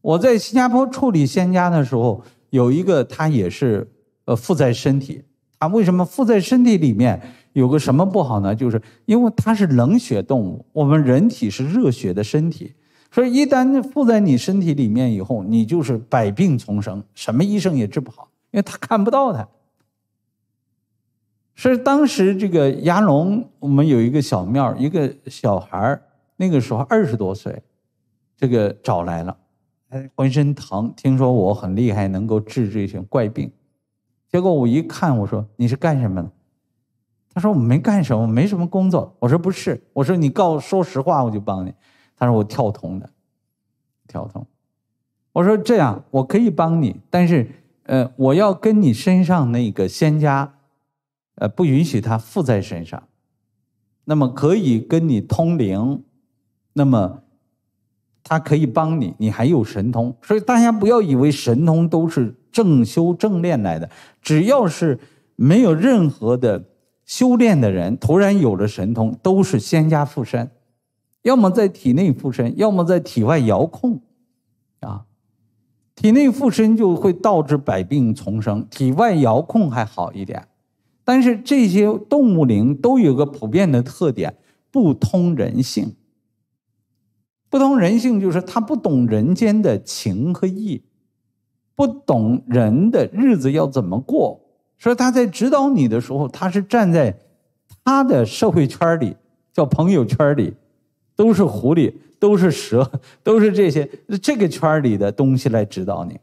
我在新加坡处理仙家的时候，有一个他也是呃附在身体，他为什么附在身体里面？有个什么不好呢？就是因为他是冷血动物，我们人体是热血的身体。所以一旦附在你身体里面以后，你就是百病丛生，什么医生也治不好，因为他看不到他。是当时这个牙龙，我们有一个小庙，一个小孩那个时候二十多岁，这个找来了，浑身疼，听说我很厉害，能够治这些怪病，结果我一看，我说你是干什么的？他说我没干什么，没什么工作。我说不是，我说你告说实话，我就帮你。他说：“我跳通的，跳通。”我说：“这样我可以帮你，但是，呃，我要跟你身上那个仙家，呃，不允许他附在身上。那么可以跟你通灵，那么他可以帮你，你还有神通。所以大家不要以为神通都是正修正练来的，只要是没有任何的修炼的人，突然有了神通，都是仙家附身。”要么在体内附身，要么在体外遥控，啊，体内附身就会导致百病丛生；体外遥控还好一点。但是这些动物灵都有个普遍的特点：不通人性，不通人性就是他不懂人间的情和义，不懂人的日子要怎么过。所以他在指导你的时候，他是站在他的社会圈里，叫朋友圈里。都是狐狸，都是蛇，[LAUGHS] 都是这些这个圈里的东西来指导你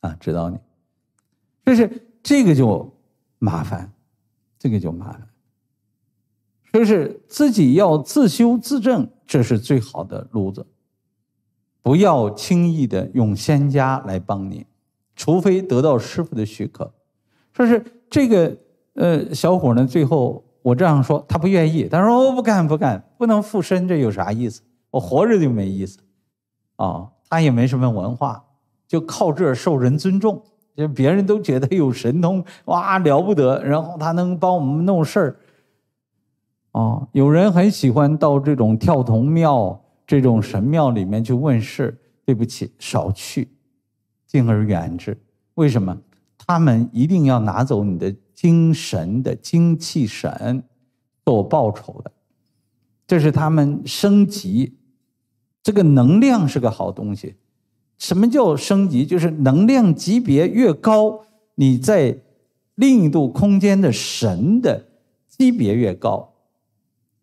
啊，指导你，就是这个就麻烦，这个就麻烦，就是自己要自修自正，这是最好的路子，不要轻易的用仙家来帮你，除非得到师傅的许可，说是这个呃小伙呢，最后。我这样说，他不愿意。他说：“我不干，不干，不能附身，这有啥意思？我活着就没意思。”啊，他也没什么文化，就靠这受人尊重，就别人都觉得有神通，哇，了不得。然后他能帮我们弄事儿。啊，有人很喜欢到这种跳童庙、这种神庙里面去问事。对不起，少去，敬而远之。为什么？他们一定要拿走你的。精神的精气神做报酬的，这是他们升级。这个能量是个好东西。什么叫升级？就是能量级别越高，你在另一度空间的神的级别越高。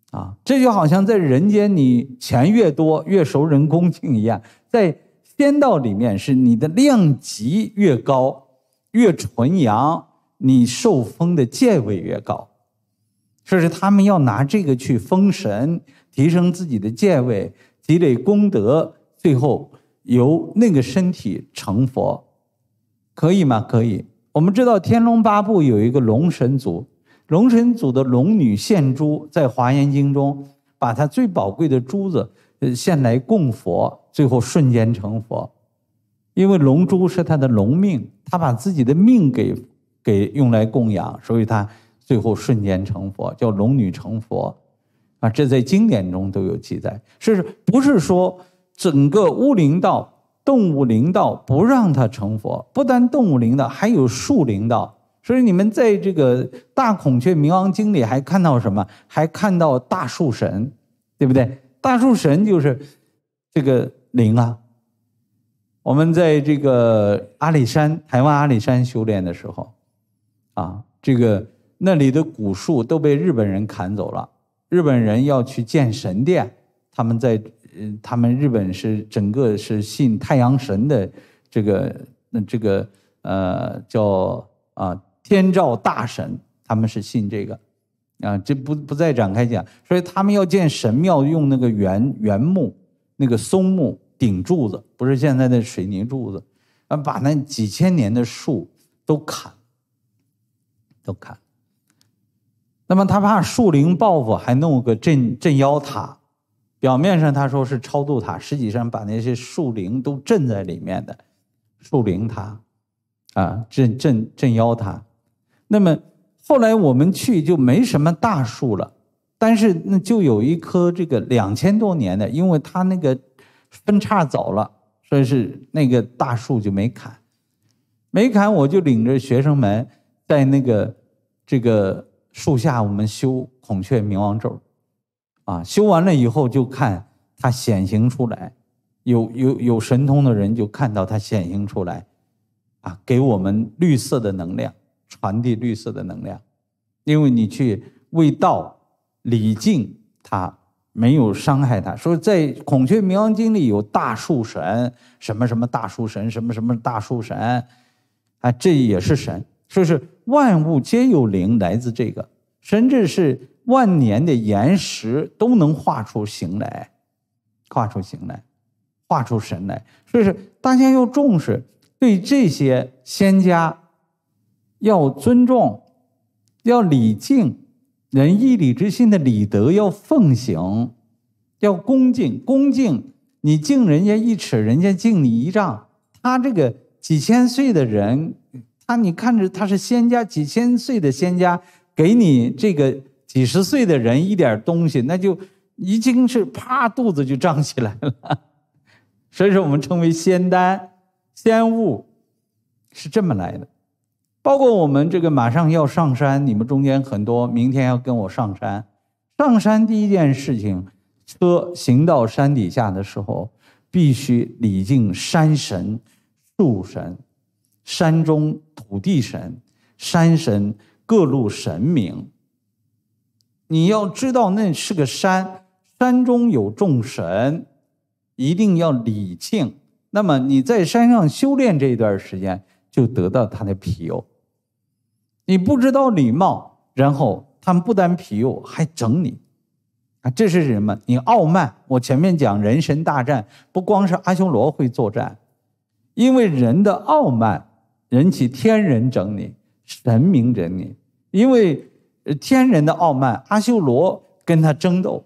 啊，这就好像在人间，你钱越多越受人恭敬一样，在仙道里面是你的量级越高越纯阳。你受封的界位越高，说是他们要拿这个去封神，提升自己的界位，积累功德，最后由那个身体成佛，可以吗？可以。我们知道《天龙八部》有一个龙神族，龙神族的龙女献珠，在《华严经》中，把她最宝贵的珠子，献来供佛，最后瞬间成佛，因为龙珠是她的龙命，她把自己的命给。给用来供养，所以他最后瞬间成佛，叫龙女成佛，啊，这在经典中都有记载。是不是不是说整个巫灵道、动物灵道不让他成佛？不单动物灵道，还有树灵道。所以你们在这个《大孔雀明王经》里还看到什么？还看到大树神，对不对？大树神就是这个灵啊。我们在这个阿里山、台湾阿里山修炼的时候。啊，这个那里的古树都被日本人砍走了。日本人要去建神殿，他们在呃，他们日本是整个是信太阳神的，这个那这个呃叫啊天照大神，他们是信这个，啊，这不不再展开讲。所以他们要建神庙，用那个原原木，那个松木顶柱子，不是现在的水泥柱子，啊，把那几千年的树都砍。都砍。那么他怕树林报复，还弄个镇镇妖塔。表面上他说是超度塔，实际上把那些树林都镇在里面的树林塔，啊，镇镇镇妖塔。那么后来我们去就没什么大树了，但是那就有一棵这个两千多年的，因为它那个分叉早了，所以是那个大树就没砍，没砍，我就领着学生们。在那个这个树下，我们修孔雀明王咒，啊，修完了以后就看它显形出来。有有有神通的人就看到它显形出来，啊，给我们绿色的能量，传递绿色的能量。因为你去为道礼敬它，没有伤害他，说在孔雀明王经里有大树神，什么什么大树神，什么什么大树神，啊，这也是神。就是万物皆有灵，来自这个，甚至是万年的岩石都能画出形来，画出形来，画出神来。所以说，大家要重视对这些仙家，要尊重，要礼敬，仁义礼智信的礼德要奉行，要恭敬。恭敬，你敬人家一尺，人家敬你一丈。他这个几千岁的人。他你看着他是仙家几千岁的仙家，给你这个几十岁的人一点东西，那就已经是啪肚子就胀起来了。所以说我们称为仙丹、仙物，是这么来的。包括我们这个马上要上山，你们中间很多明天要跟我上山。上山第一件事情，车行到山底下的时候，必须礼敬山神、树神、山中。土地神、山神各路神明，你要知道那是个山，山中有众神，一定要礼敬。那么你在山上修炼这一段时间，就得到他的庇佑。你不知道礼貌，然后他们不单庇佑，还整你啊！这是什么？你傲慢。我前面讲人神大战，不光是阿修罗会作战，因为人的傲慢。人起天人整你，神明整你，因为天人的傲慢，阿修罗跟他争斗。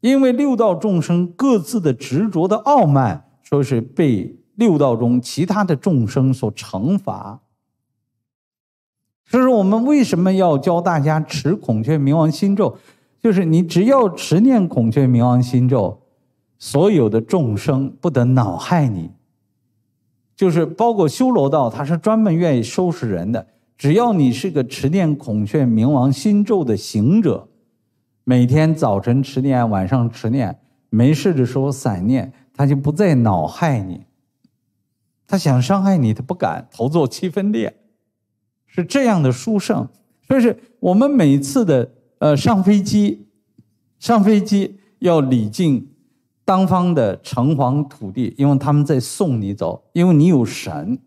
因为六道众生各自的执着的傲慢，说是被六道中其他的众生所惩罚。所以说，我们为什么要教大家持孔雀明王心咒？就是你只要持念孔雀明王心咒，所有的众生不得恼害你。就是包括修罗道，他是专门愿意收拾人的。只要你是个持念孔雀明王心咒的行者，每天早晨持念，晚上持念，没事的时候散念，他就不再恼害你。他想伤害你，他不敢头做七分裂，是这样的殊胜。所以是我们每次的呃上飞机，上飞机要礼敬。当方的城隍土地，因为他们在送你走，因为你有神，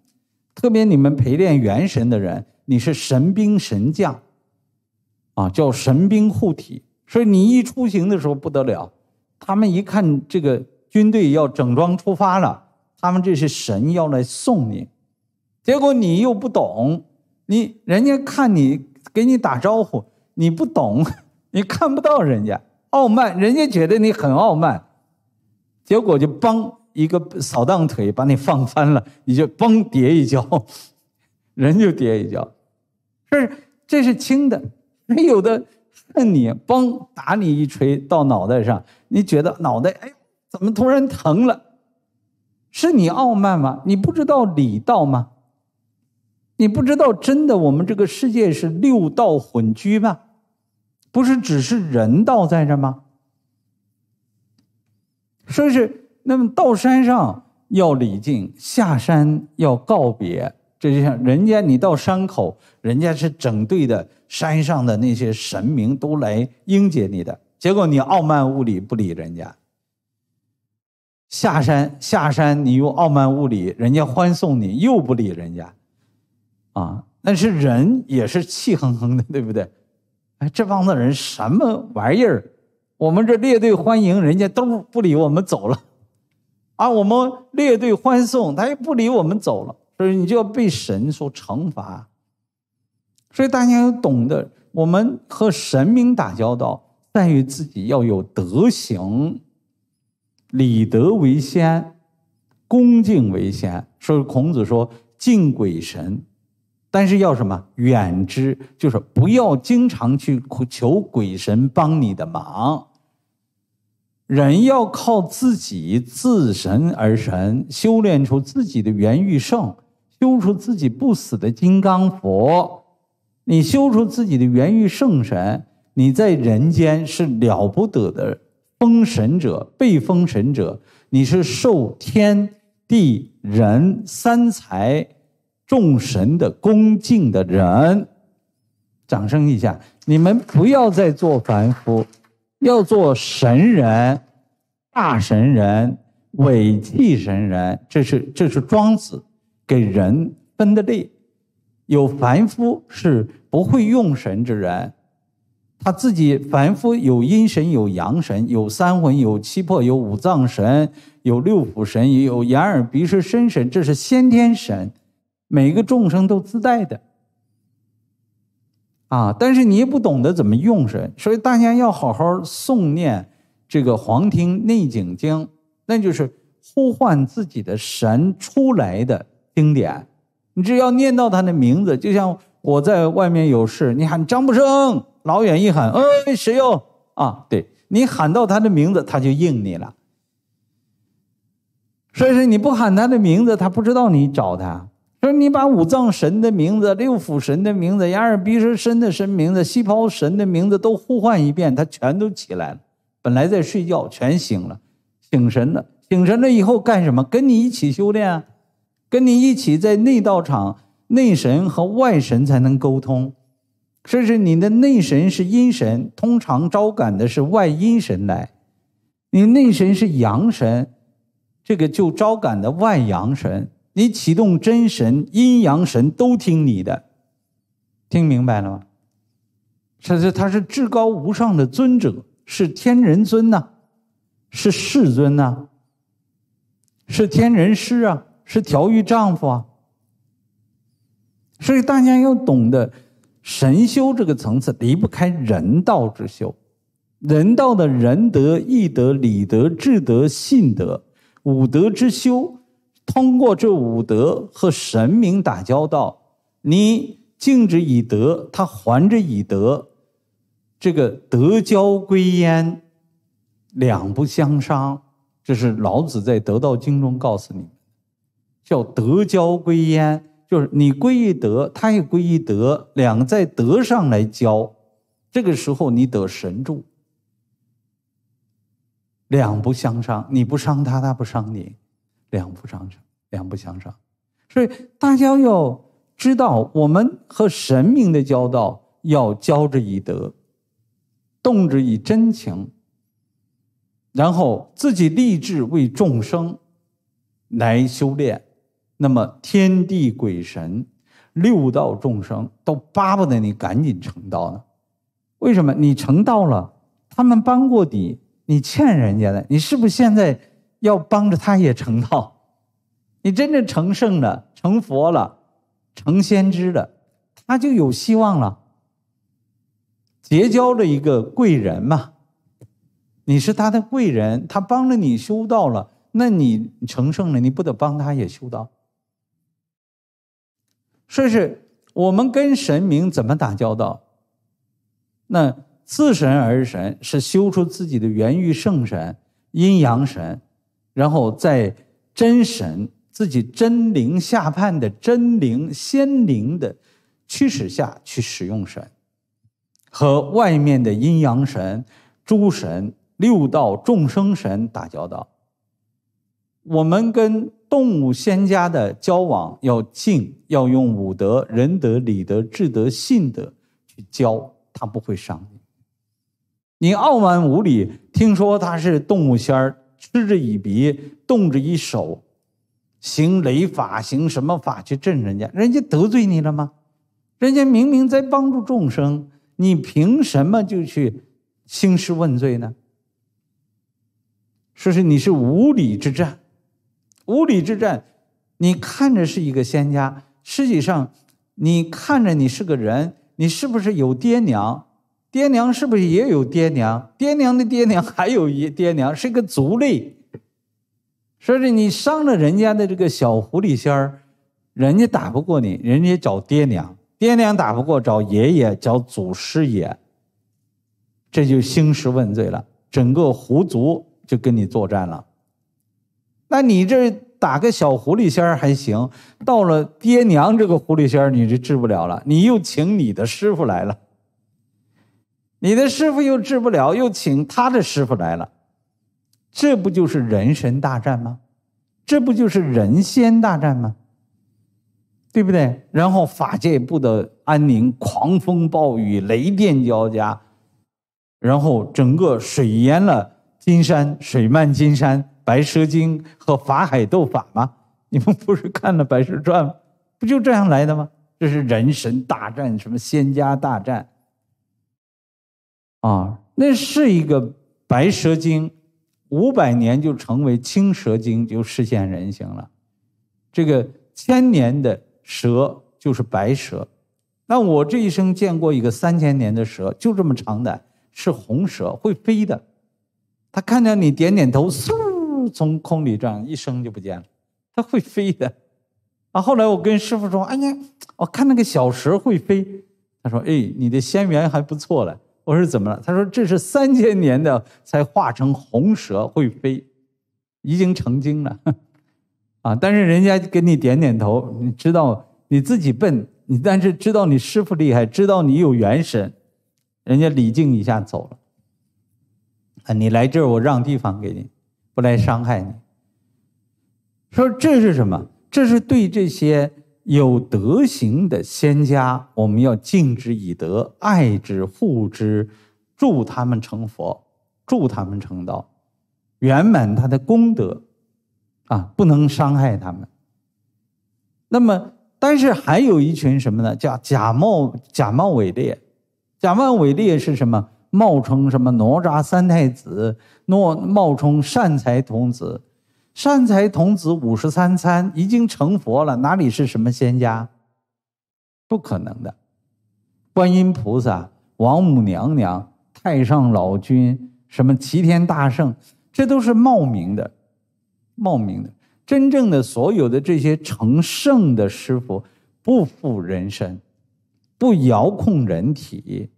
特别你们陪练元神的人，你是神兵神将，啊，叫神兵护体，所以你一出行的时候不得了，他们一看这个军队要整装出发了，他们这是神要来送你，结果你又不懂，你人家看你给你打招呼，你不懂，你看不到人家，傲慢，人家觉得你很傲慢。结果就嘣一个扫荡腿把你放翻了，你就嘣跌一跤，[LAUGHS] 人就跌一跤。是这是轻的，还有的恨你嘣打你一锤到脑袋上，你觉得脑袋哎怎么突然疼了？是你傲慢吗？你不知道礼道吗？你不知道真的我们这个世界是六道混居吗？不是只是人道在这吗？说是那么到山上要礼敬，下山要告别。这就像人家你到山口，人家是整队的，山上的那些神明都来迎接你的。结果你傲慢无礼，不理人家。下山下山，你又傲慢无礼，人家欢送你又不理人家，啊！但是人也是气哼哼的，对不对？哎，这帮子人什么玩意儿？我们这列队欢迎，人家都不理我们走了；啊，我们列队欢送，他也不理我们走了。所以你就要被神所惩罚。所以大家要懂得，我们和神明打交道，在于自己要有德行，礼德为先，恭敬为先。所以孔子说：“敬鬼神，但是要什么远之，就是不要经常去求鬼神帮你的忙。”人要靠自己自神而神，修炼出自己的元玉圣，修出自己不死的金刚佛。你修出自己的元玉圣神，你在人间是了不得的封神者、被封神者。你是受天地人三才众神的恭敬的人。掌声一下！你们不要再做凡夫。要做神人，大神人，伟器神人，这是这是庄子给人分的类。有凡夫是不会用神之人，他自己凡夫有阴神、有阳神、有三魂、有七魄、有五脏神、有六腑神，也有眼耳鼻舌身神，这是先天神，每个众生都自带的。啊！但是你也不懂得怎么用神，所以大家要好好诵念这个《黄庭内景经》，那就是呼唤自己的神出来的经典。你只要念到他的名字，就像我在外面有事，你喊张不生，老远一喊，哎，谁哟？啊，对，你喊到他的名字，他就应你了。所以说，你不喊他的名字，他不知道你找他。说你把五脏神的名字、六腑神的名字、尔比什神、身的神名字、细胞神的名字都互换一遍，他全都起来了。本来在睡觉，全醒了，醒神了。醒神了以后干什么？跟你一起修炼，啊，跟你一起在内道场，内神和外神才能沟通。甚至你的内神是阴神，通常招感的是外阴神来；你内神是阳神，这个就招感的外阳神。你启动真神、阴阳神都听你的，听明白了吗？这是他是至高无上的尊者，是天人尊呐，是世尊呐，是天人师啊，是调御丈夫啊。所以大家要懂得神修这个层次离不开人道之修，人道的仁德、义德、礼德、智德、信德五德之修。通过这五德和神明打交道，你敬之以德，他还之以德，这个德交归焉，两不相伤。这是老子在《道德经》中告诉你叫“德交归焉”，就是你归于德，他也归于德，两个在德上来交，这个时候你得神助，两不相伤，你不伤他，他不伤你。两不相成，两不相成，所以大家要知道，我们和神明的交道要交之以德，动之以真情，然后自己立志为众生来修炼，那么天地鬼神、六道众生都巴不得你赶紧成道呢。为什么？你成道了，他们帮过你，你欠人家的，你是不是现在？要帮着他也成道，你真正成圣了、成佛了、成先知了，他就有希望了。结交了一个贵人嘛，你是他的贵人，他帮着你修道了，那你成圣了，你不得帮他也修道？所以是我们跟神明怎么打交道？那自神而神是修出自己的元玉圣神、阴阳神。然后在真神自己真灵下判的真灵仙灵的驱使下去使用神，和外面的阴阳神、诸神、六道众生神打交道。我们跟动物仙家的交往要静，要用武德、仁德、礼德、智德、信德去交，他不会伤你。你傲慢无礼，听说他是动物仙儿。嗤之以鼻，动之以手，行雷法，行什么法去震人？家人家得罪你了吗？人家明明在帮助众生，你凭什么就去兴师问罪呢？说是你是无理之战，无理之战，你看着是一个仙家，实际上你看着你是个人，你是不是有爹娘？爹娘是不是也有爹娘？爹娘的爹娘 [LAUGHS] 还有一爹娘，是个族类。说是你伤了人家的这个小狐狸仙儿，人家打不过你，人家找爹娘，爹娘打不过找爷爷，找祖师爷。这就兴师问罪了，整个狐族就跟你作战了。那你这打个小狐狸仙儿还行，到了爹娘这个狐狸仙儿你就治不了了，你又请你的师傅来了。你的师傅又治不了，又请他的师傅来了，这不就是人神大战吗？这不就是人仙大战吗？对不对？然后法界不得安宁，狂风暴雨、雷电交加，然后整个水淹了金山，水漫金山，白蛇精和法海斗法吗？你们不是看了《白蛇传》吗？不就这样来的吗？这是人神大战，什么仙家大战？啊，那是一个白蛇精，五百年就成为青蛇精，就实现人形了。这个千年的蛇就是白蛇。那我这一生见过一个三千年的蛇，就这么长的，是红蛇，会飞的。他看见你点点头，嗖从空里这样一声就不见了。他会飞的。啊，后来我跟师傅说：“哎呀，我看那个小蛇会飞。”他说：“哎，你的仙缘还不错了。”我说怎么了？他说这是三千年的才化成红蛇会飞，已经成精了啊！但是人家给你点点头，你知道你自己笨，你但是知道你师傅厉害，知道你有元神，人家李靖一下走了啊！你来这儿我让地方给你，不来伤害你。说这是什么？这是对这些。有德行的仙家，我们要敬之以德，爱之护之，助他们成佛，助他们成道，圆满他的功德，啊，不能伤害他们。那么，但是还有一群什么呢？叫假冒假冒伪劣，假冒伪劣是什么？冒充什么哪吒三太子，诺冒充善财童子。善财童子五十三参已经成佛了，哪里是什么仙家？不可能的。观音菩萨、王母娘娘、太上老君、什么齐天大圣，这都是冒名的，冒名的。真正的所有的这些成圣的师傅，不附人身，不遥控人体。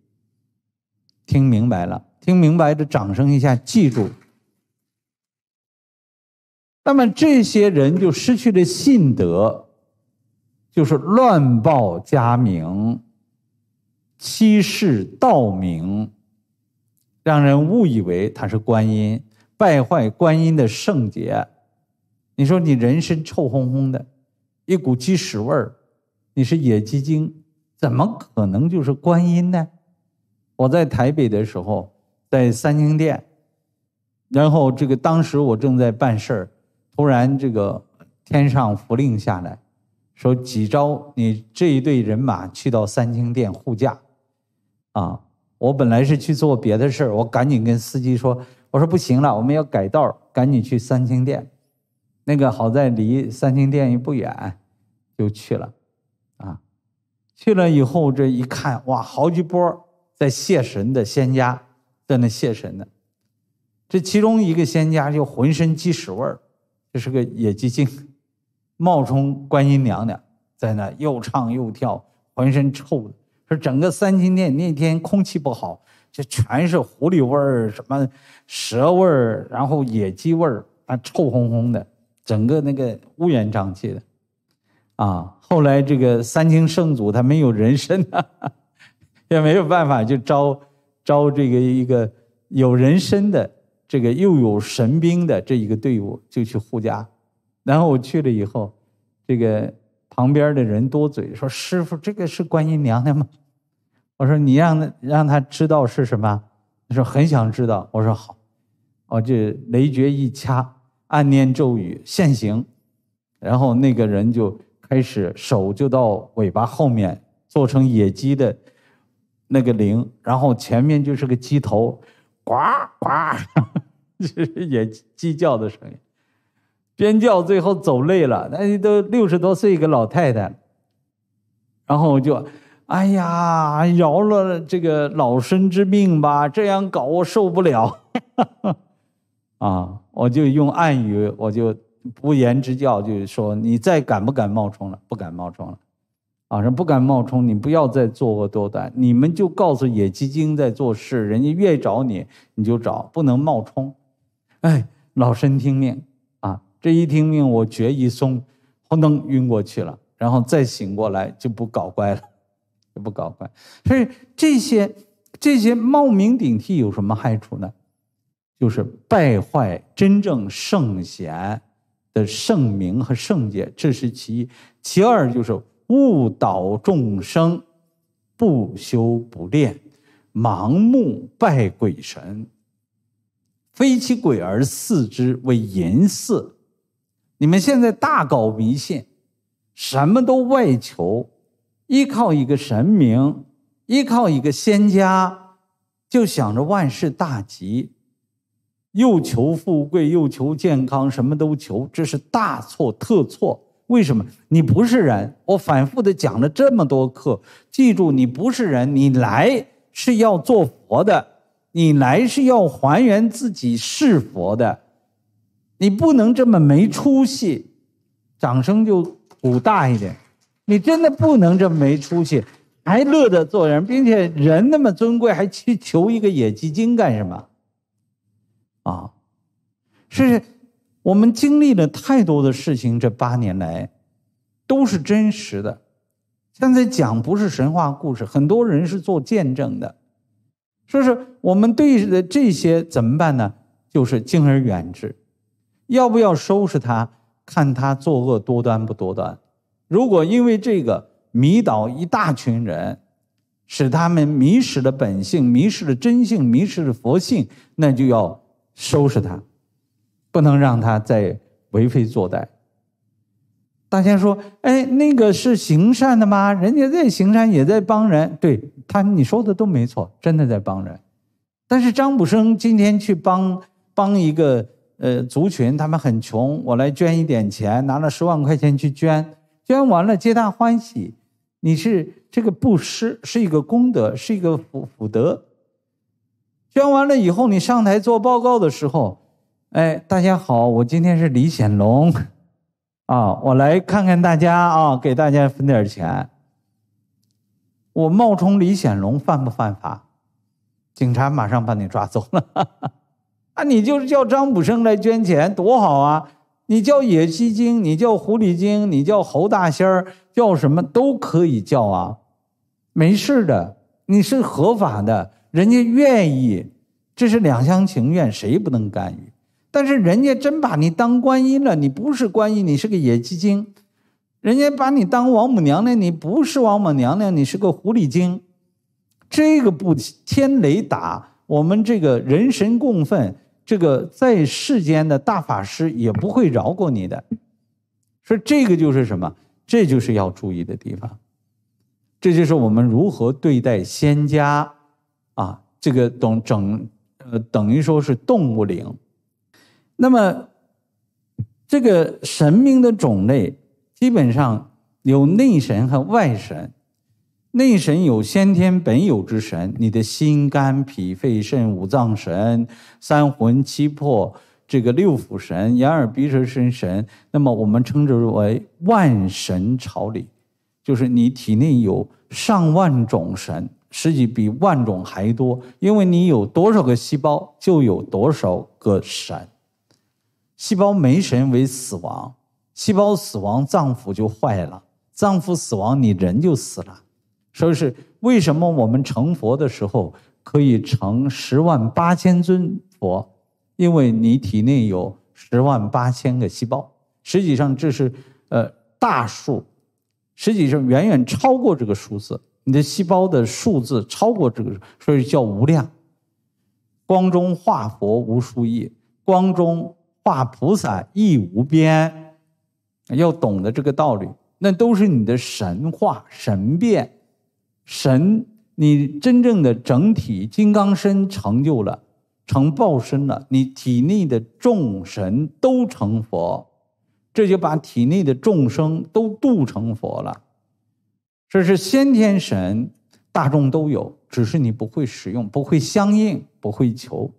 听明白了？听明白的掌声一下，记住。那么这些人就失去了信德，就是乱报家名、欺世盗名，让人误以为他是观音，败坏观音的圣洁。你说你人身臭烘烘的，一股鸡屎味儿，你是野鸡精，怎么可能就是观音呢？我在台北的时候，在三清殿，然后这个当时我正在办事儿。突然，这个天上符令下来，说几招你这一队人马去到三清殿护驾，啊！我本来是去做别的事儿，我赶紧跟司机说：“我说不行了，我们要改道，赶紧去三清殿。”那个好在离三清殿也不远，就去了，啊！去了以后这一看，哇，好几波在谢神的仙家，在那谢神呢。这其中一个仙家就浑身鸡屎味儿。这是个野鸡精，冒充观音娘娘，在那又唱又跳，浑身臭的。说整个三清殿那天空气不好，就全是狐狸味儿、什么蛇味儿，然后野鸡味儿，啊，臭烘烘的，整个那个乌烟瘴气的。啊，后来这个三清圣祖他没有人参，[LAUGHS] 也没有办法就招，招这个一个有人参的。这个又有神兵的这一个队伍就去护驾，然后我去了以后，这个旁边的人多嘴说：“师傅，这个是观音娘娘吗？”我说：“你让让他知道是什么。”他说：“很想知道。”我说：“好。”我就雷诀一掐，暗念咒语现形，然后那个人就开始手就到尾巴后面做成野鸡的那个灵，然后前面就是个鸡头。呱呱，就是也鸡叫的声音，边叫最后走累了，那都六十多岁一个老太太。然后我就，哎呀，饶了这个老身之命吧，这样搞我受不了。[LAUGHS] 啊，我就用暗语，我就不言之教，就说你再敢不敢冒充了？不敢冒充了。啊，神不敢冒充，你不要再作恶多端。你们就告诉野鸡精在做事，人家越找你，你就找，不能冒充。哎，老身听命啊！这一听命，我觉一松，轰噔晕过去了。然后再醒过来就不搞怪了，就不搞怪。所以这些这些冒名顶替有什么害处呢？就是败坏真正圣贤的圣名和圣洁，这是其一。其二就是。误导众生，不修不练，盲目拜鬼神。非其鬼而视之，为淫祀。你们现在大搞迷信，什么都外求，依靠一个神明，依靠一个仙家，就想着万事大吉。又求富贵，又求健康，什么都求，这是大错特错。为什么你不是人？我反复的讲了这么多课，记住你不是人，你来是要做佛的，你来是要还原自己是佛的，你不能这么没出息。掌声就鼓大一点，你真的不能这么没出息，还乐得做人，并且人那么尊贵，还去求一个野鸡精干什么？啊，是。我们经历了太多的事情，这八年来都是真实的。现在讲不是神话故事，很多人是做见证的。说是我们对的这些怎么办呢？就是敬而远之。要不要收拾他？看他作恶多端不多端。如果因为这个迷倒一大群人，使他们迷失了本性、迷失了真性、迷失了佛性，那就要收拾他。不能让他再为非作歹。大家说：“哎，那个是行善的吗？人家在行善，也在帮人。对他，你说的都没错，真的在帮人。但是张卜生今天去帮帮一个呃族群，他们很穷，我来捐一点钱，拿了十万块钱去捐，捐完了皆大欢喜。你是这个布施是一个功德，是一个福福德。捐完了以后，你上台做报告的时候。”哎，大家好，我今天是李显龙，[LAUGHS] 啊，我来看看大家啊，给大家分点钱。我冒充李显龙犯不犯法？警察马上把你抓走了。[LAUGHS] 啊，你就是叫张普生来捐钱多好啊！你叫野鸡精，你叫狐狸精，你叫猴大仙儿，叫什么都可以叫啊，没事的，你是合法的，人家愿意，这是两厢情愿，谁不能干预？但是人家真把你当观音了，你不是观音，你是个野鸡精；人家把你当王母娘娘，你不是王母娘娘，你是个狐狸精。这个不天雷打，我们这个人神共愤，这个在世间的大法师也不会饶过你的。所以这个就是什么？这就是要注意的地方，这就是我们如何对待仙家啊，这个等整呃等于说是动物灵。那么，这个神明的种类基本上有内神和外神。内神有先天本有之神，你的心肝脾肺肾五脏神、三魂七魄、这个六腑神、眼耳鼻舌身神。那么我们称之为万神朝礼，就是你体内有上万种神，实际比万种还多，因为你有多少个细胞，就有多少个神。细胞没神为死亡，细胞死亡脏腑就坏了，脏腑死亡你人就死了。所以是为什么我们成佛的时候可以成十万八千尊佛，因为你体内有十万八千个细胞。实际上这是呃大数，实际上远远超过这个数字。你的细胞的数字超过这个，所以叫无量。光中化佛无数亿，光中。化菩萨亦无边，要懂得这个道理。那都是你的神化、神变、神。你真正的整体金刚身成就了，成报身了。你体内的众神都成佛，这就把体内的众生都度成佛了。这是先天神，大众都有，只是你不会使用，不会相应，不会求。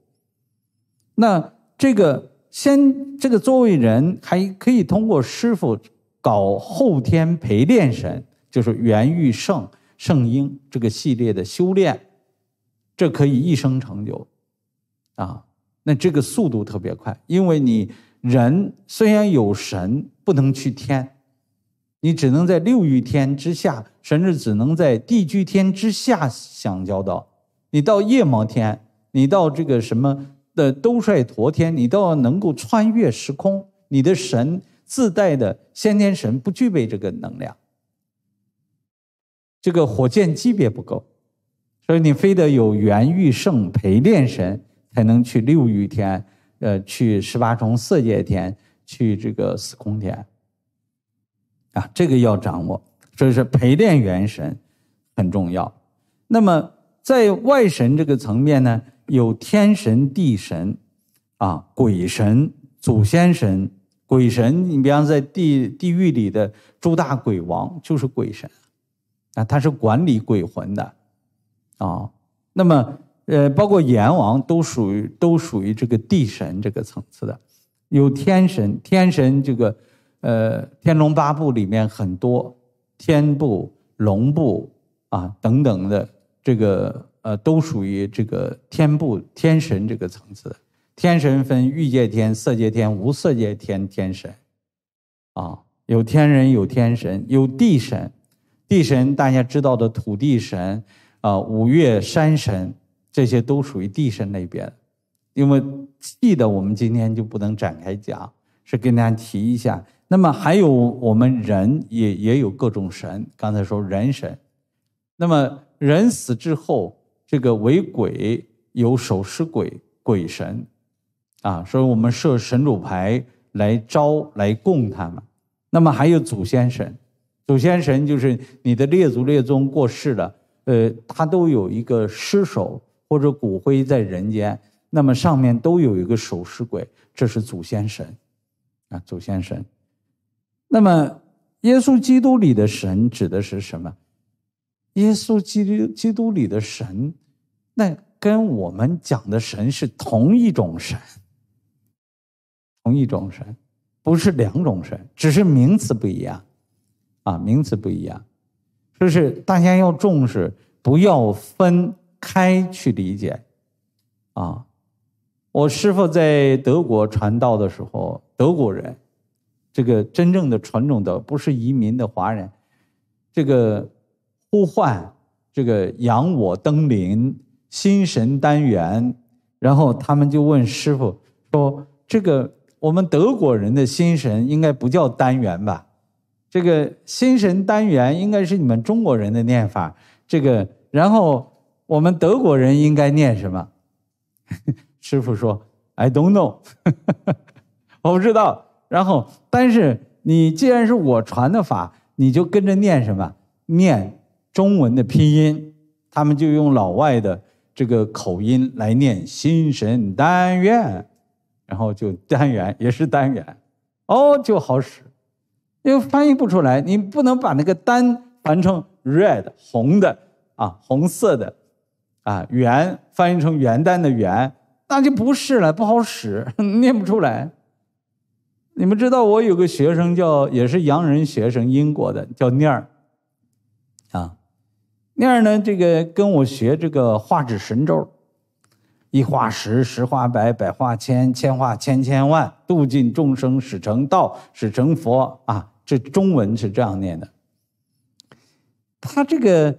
那这个。先这个作为人还可以通过师傅搞后天陪练神，就是元玉圣圣婴这个系列的修炼，这可以一生成就，啊，那这个速度特别快，因为你人虽然有神，不能去天，你只能在六欲天之下，甚至只能在地居天之下想交道，你到夜盲天，你到这个什么？的兜率陀天，你都要能够穿越时空，你的神自带的先天神不具备这个能量，这个火箭级别不够，所以你非得有元玉圣陪练神，才能去六欲天，呃，去十八重色界天，去这个四空天，啊，这个要掌握，所以说陪练元神很重要。那么在外神这个层面呢？有天神、地神，啊，鬼神、祖先神、鬼神。你比方在地地狱里的诸大鬼王就是鬼神，啊，他是管理鬼魂的，啊，那么呃，包括阎王都属于都属于这个地神这个层次的。有天神，天神这个，呃，《天龙八部》里面很多天部、龙部啊等等的这个。呃，都属于这个天部天神这个层次。天神分欲界天、色界天、无色界天。天神，啊，有天人，有天神，有地神。地神大家知道的土地神，啊，五岳山神，这些都属于地神那边。因为气的，我们今天就不能展开讲，是跟大家提一下。那么还有我们人也也有各种神，刚才说人神。那么人死之后。这个为鬼有守尸鬼、鬼神，啊，所以我们设神主牌来招、来供他们。那么还有祖先神，祖先神就是你的列祖列宗过世了，呃，他都有一个尸首或者骨灰在人间，那么上面都有一个守尸鬼，这是祖先神，啊，祖先神。那么耶稣基督里的神指的是什么？耶稣基督，基督里的神，那跟我们讲的神是同一种神，同一种神，不是两种神，只是名词不一样，啊，名词不一样，就是大家要重视，不要分开去理解，啊，我师傅在德国传道的时候，德国人，这个真正的传统的，不是移民的华人，这个。呼唤这个养我登临心神单元，然后他们就问师傅说：“这个我们德国人的心神应该不叫单元吧？这个心神单元应该是你们中国人的念法。这个然后我们德国人应该念什么？” [LAUGHS] 师傅说：“I don't know，[LAUGHS] 我不知道。”然后，但是你既然是我传的法，你就跟着念什么念。中文的拼音，他们就用老外的这个口音来念“心神”，但愿，然后就“单元”也是“单元”，哦，就好使，因为翻译不出来，你不能把那个“单”翻成 “red” 红的啊，红色的，啊“元”翻译成“元旦”的“元”，那就不是了，不好使，[LAUGHS] 念不出来。你们知道，我有个学生叫也是洋人学生，英国的，叫念儿。那样呢？这个跟我学这个画指神咒，一画十，十画百，百画千，千画千千万，度尽众生始成道，始成佛啊！这中文是这样念的，他这个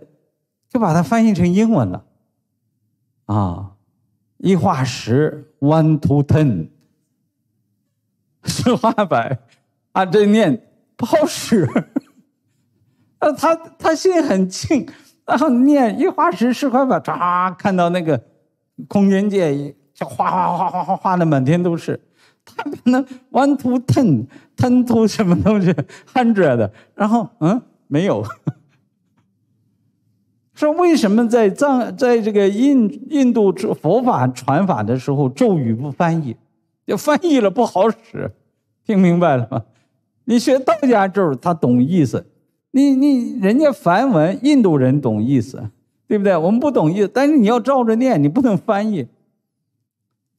就把它翻译成英文了，啊，一画十，one to ten，十画百，啊，这念不好使，啊，[LAUGHS] 他他心里很静。然后念一花石十块吧，唰看到那个空间界，就哗哗哗哗哗哗的满天都是。他可能 one to ten，ten to 什么东西，hundred，然后嗯没有。说为什么在藏在这个印印度佛法传法的时候咒语不翻译？就翻译了不好使，听明白了吗？你学道家咒，他懂意思。你你人家梵文，印度人懂意思，对不对？我们不懂意思，但是你要照着念，你不能翻译，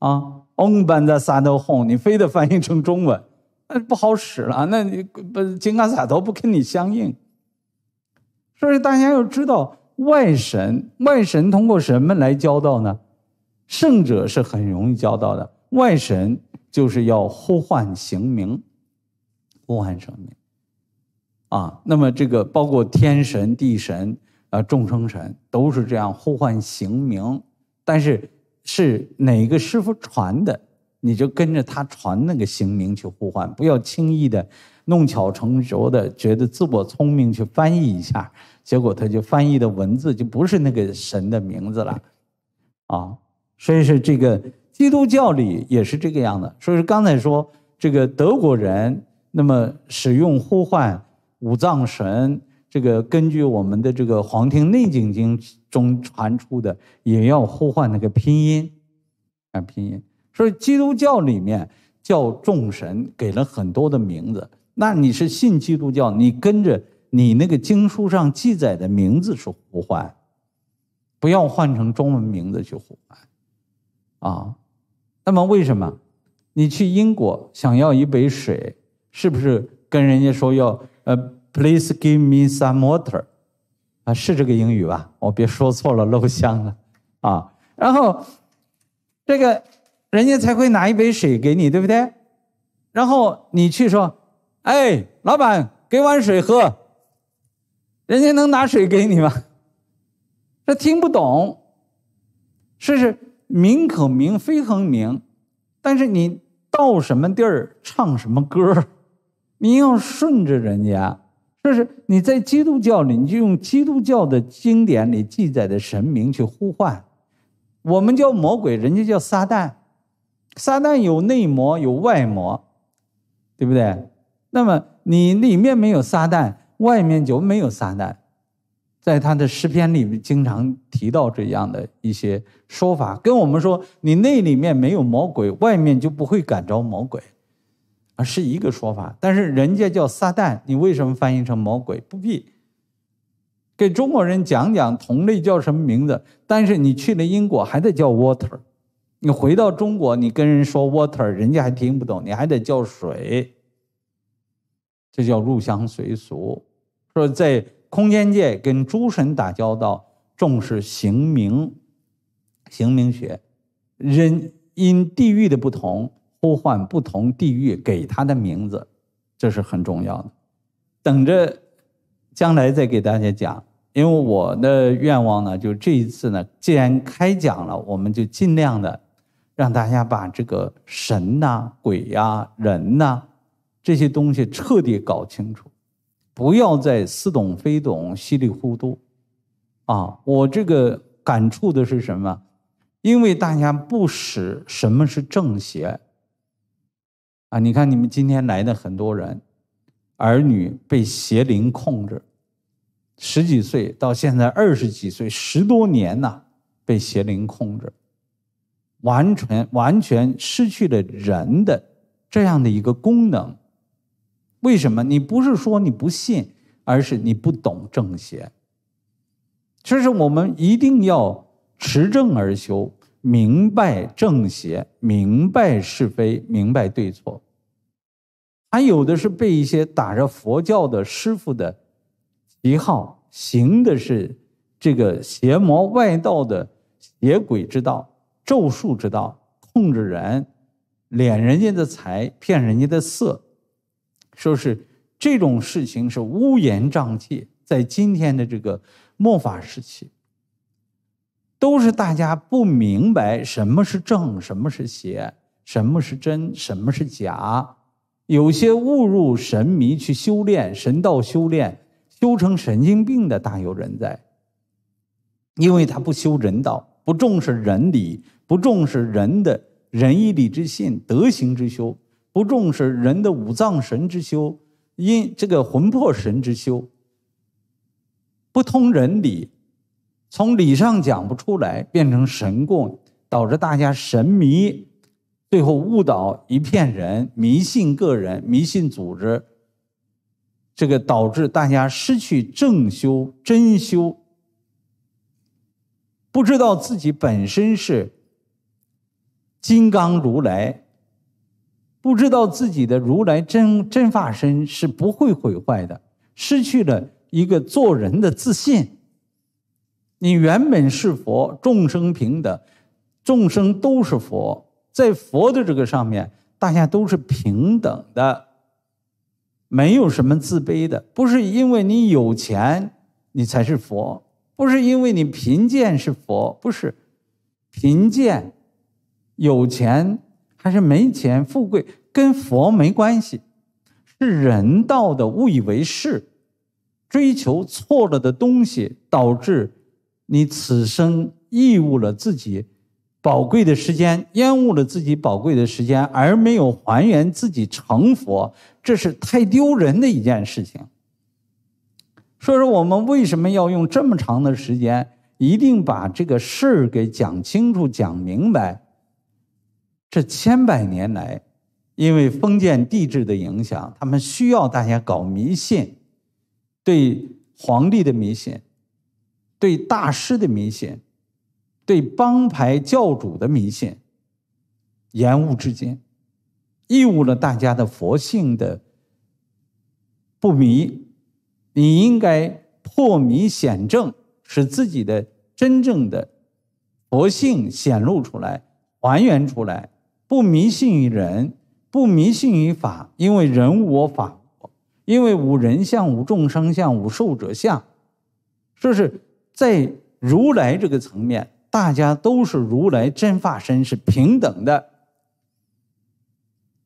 啊，嗡班 h 萨 m e 你非得翻译成中文，那不好使了。那你不金刚萨埵不跟你相应，所以大家要知道，外神外神通过什么来交道呢？圣者是很容易交道的，外神就是要呼唤行名，呼唤声音。啊，那么这个包括天神、地神啊，众生神都是这样呼唤形名，但是是哪个师傅传的，你就跟着他传那个形名去呼唤，不要轻易的弄巧成拙的，觉得自我聪明去翻译一下，结果他就翻译的文字就不是那个神的名字了啊。所以是这个基督教里也是这个样的。所以刚才说这个德国人，那么使用呼唤。五藏神，这个根据我们的这个《黄庭内经》经》中传出的，也要呼唤那个拼音，啊，拼音。所以基督教里面叫众神，给了很多的名字。那你是信基督教，你跟着你那个经书上记载的名字去呼唤，不要换成中文名字去呼唤啊。那么为什么？你去英国想要一杯水，是不是跟人家说要？呃，Please give me some water，啊，是这个英语吧？我别说错了，漏香了，啊。然后这个人家才会拿一杯水给你，对不对？然后你去说，哎，老板，给碗水喝，人家能拿水给你吗？这听不懂，是是名可名，非恒名，但是你到什么地儿唱什么歌。你要顺着人家，就是你在基督教里，你就用基督教的经典里记载的神明去呼唤。我们叫魔鬼，人家叫撒旦。撒旦有内魔有外魔，对不对？那么你里面没有撒旦，外面就没有撒旦。在他的诗篇里面经常提到这样的一些说法，跟我们说，你内里面没有魔鬼，外面就不会感召魔鬼。啊，是一个说法，但是人家叫撒旦，你为什么翻译成魔鬼？不必给中国人讲讲同类叫什么名字？但是你去了英国还得叫 water，你回到中国，你跟人说 water，人家还听不懂，你还得叫水。这叫入乡随俗。说在空间界跟诸神打交道，重视行名，行名学，人因地域的不同。呼唤不同地域给他的名字，这是很重要的。等着将来再给大家讲，因为我的愿望呢，就这一次呢，既然开讲了，我们就尽量的让大家把这个神呐、鬼呀、人呐这些东西彻底搞清楚，不要再似懂非懂、稀里糊涂。啊，我这个感触的是什么？因为大家不识什么是正邪。啊！你看你们今天来的很多人，儿女被邪灵控制，十几岁到现在二十几岁，十多年呐，被邪灵控制，完全完全失去了人的这样的一个功能。为什么？你不是说你不信，而是你不懂正邪。所是我们一定要持正而修。明白正邪，明白是非，明白对错。还有的是被一些打着佛教的师傅的旗号，行的是这个邪魔外道的邪鬼之道、咒术之道，控制人，敛人家的财，骗人家的色，说是这种事情是乌烟瘴气，在今天的这个末法时期。都是大家不明白什么是正，什么是邪，什么是真，什么是假，有些误入神迷去修炼神道，修炼修成神经病的大有人在。因为他不修人道，不重视人理，不重视人的仁义礼智信德行之修，不重视人的五脏神之修，因这个魂魄神之修不通人理。从理上讲不出来，变成神供，导致大家神迷，最后误导一片人，迷信个人，迷信组织。这个导致大家失去正修真修，不知道自己本身是金刚如来，不知道自己的如来真真法身是不会毁坏的，失去了一个做人的自信。你原本是佛，众生平等，众生都是佛，在佛的这个上面，大家都是平等的，没有什么自卑的。不是因为你有钱，你才是佛；不是因为你贫贱是佛；不是贫贱、有钱还是没钱、富贵跟佛没关系，是人道的误以为是，追求错了的东西，导致。你此生义务了自己宝贵的时间，延误了自己宝贵的时间，而没有还原自己成佛，这是太丢人的一件事情。所以说，我们为什么要用这么长的时间，一定把这个事儿给讲清楚、讲明白？这千百年来，因为封建帝制的影响，他们需要大家搞迷信，对皇帝的迷信。对大师的迷信，对帮派教主的迷信，言误之间，误了大家的佛性的不迷。你应该破迷显正，使自己的真正的佛性显露出来，还原出来。不迷信于人，不迷信于法，因为人无我法因为无人相无众生相无寿者相，不是。在如来这个层面，大家都是如来真法身，是平等的。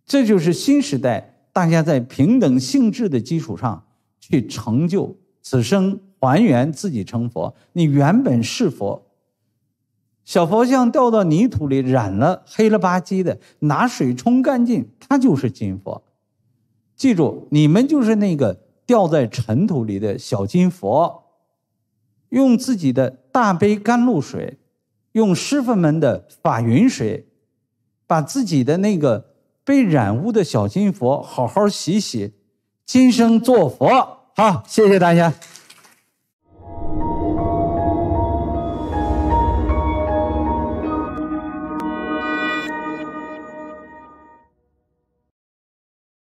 这就是新时代，大家在平等性质的基础上去成就此生，还原自己成佛。你原本是佛，小佛像掉到泥土里染了黑了吧唧的，拿水冲干净，它就是金佛。记住，你们就是那个掉在尘土里的小金佛。用自己的大杯甘露水，用师傅们的法云水，把自己的那个被染污的小金佛好好洗洗，今生做佛。好，谢谢大家。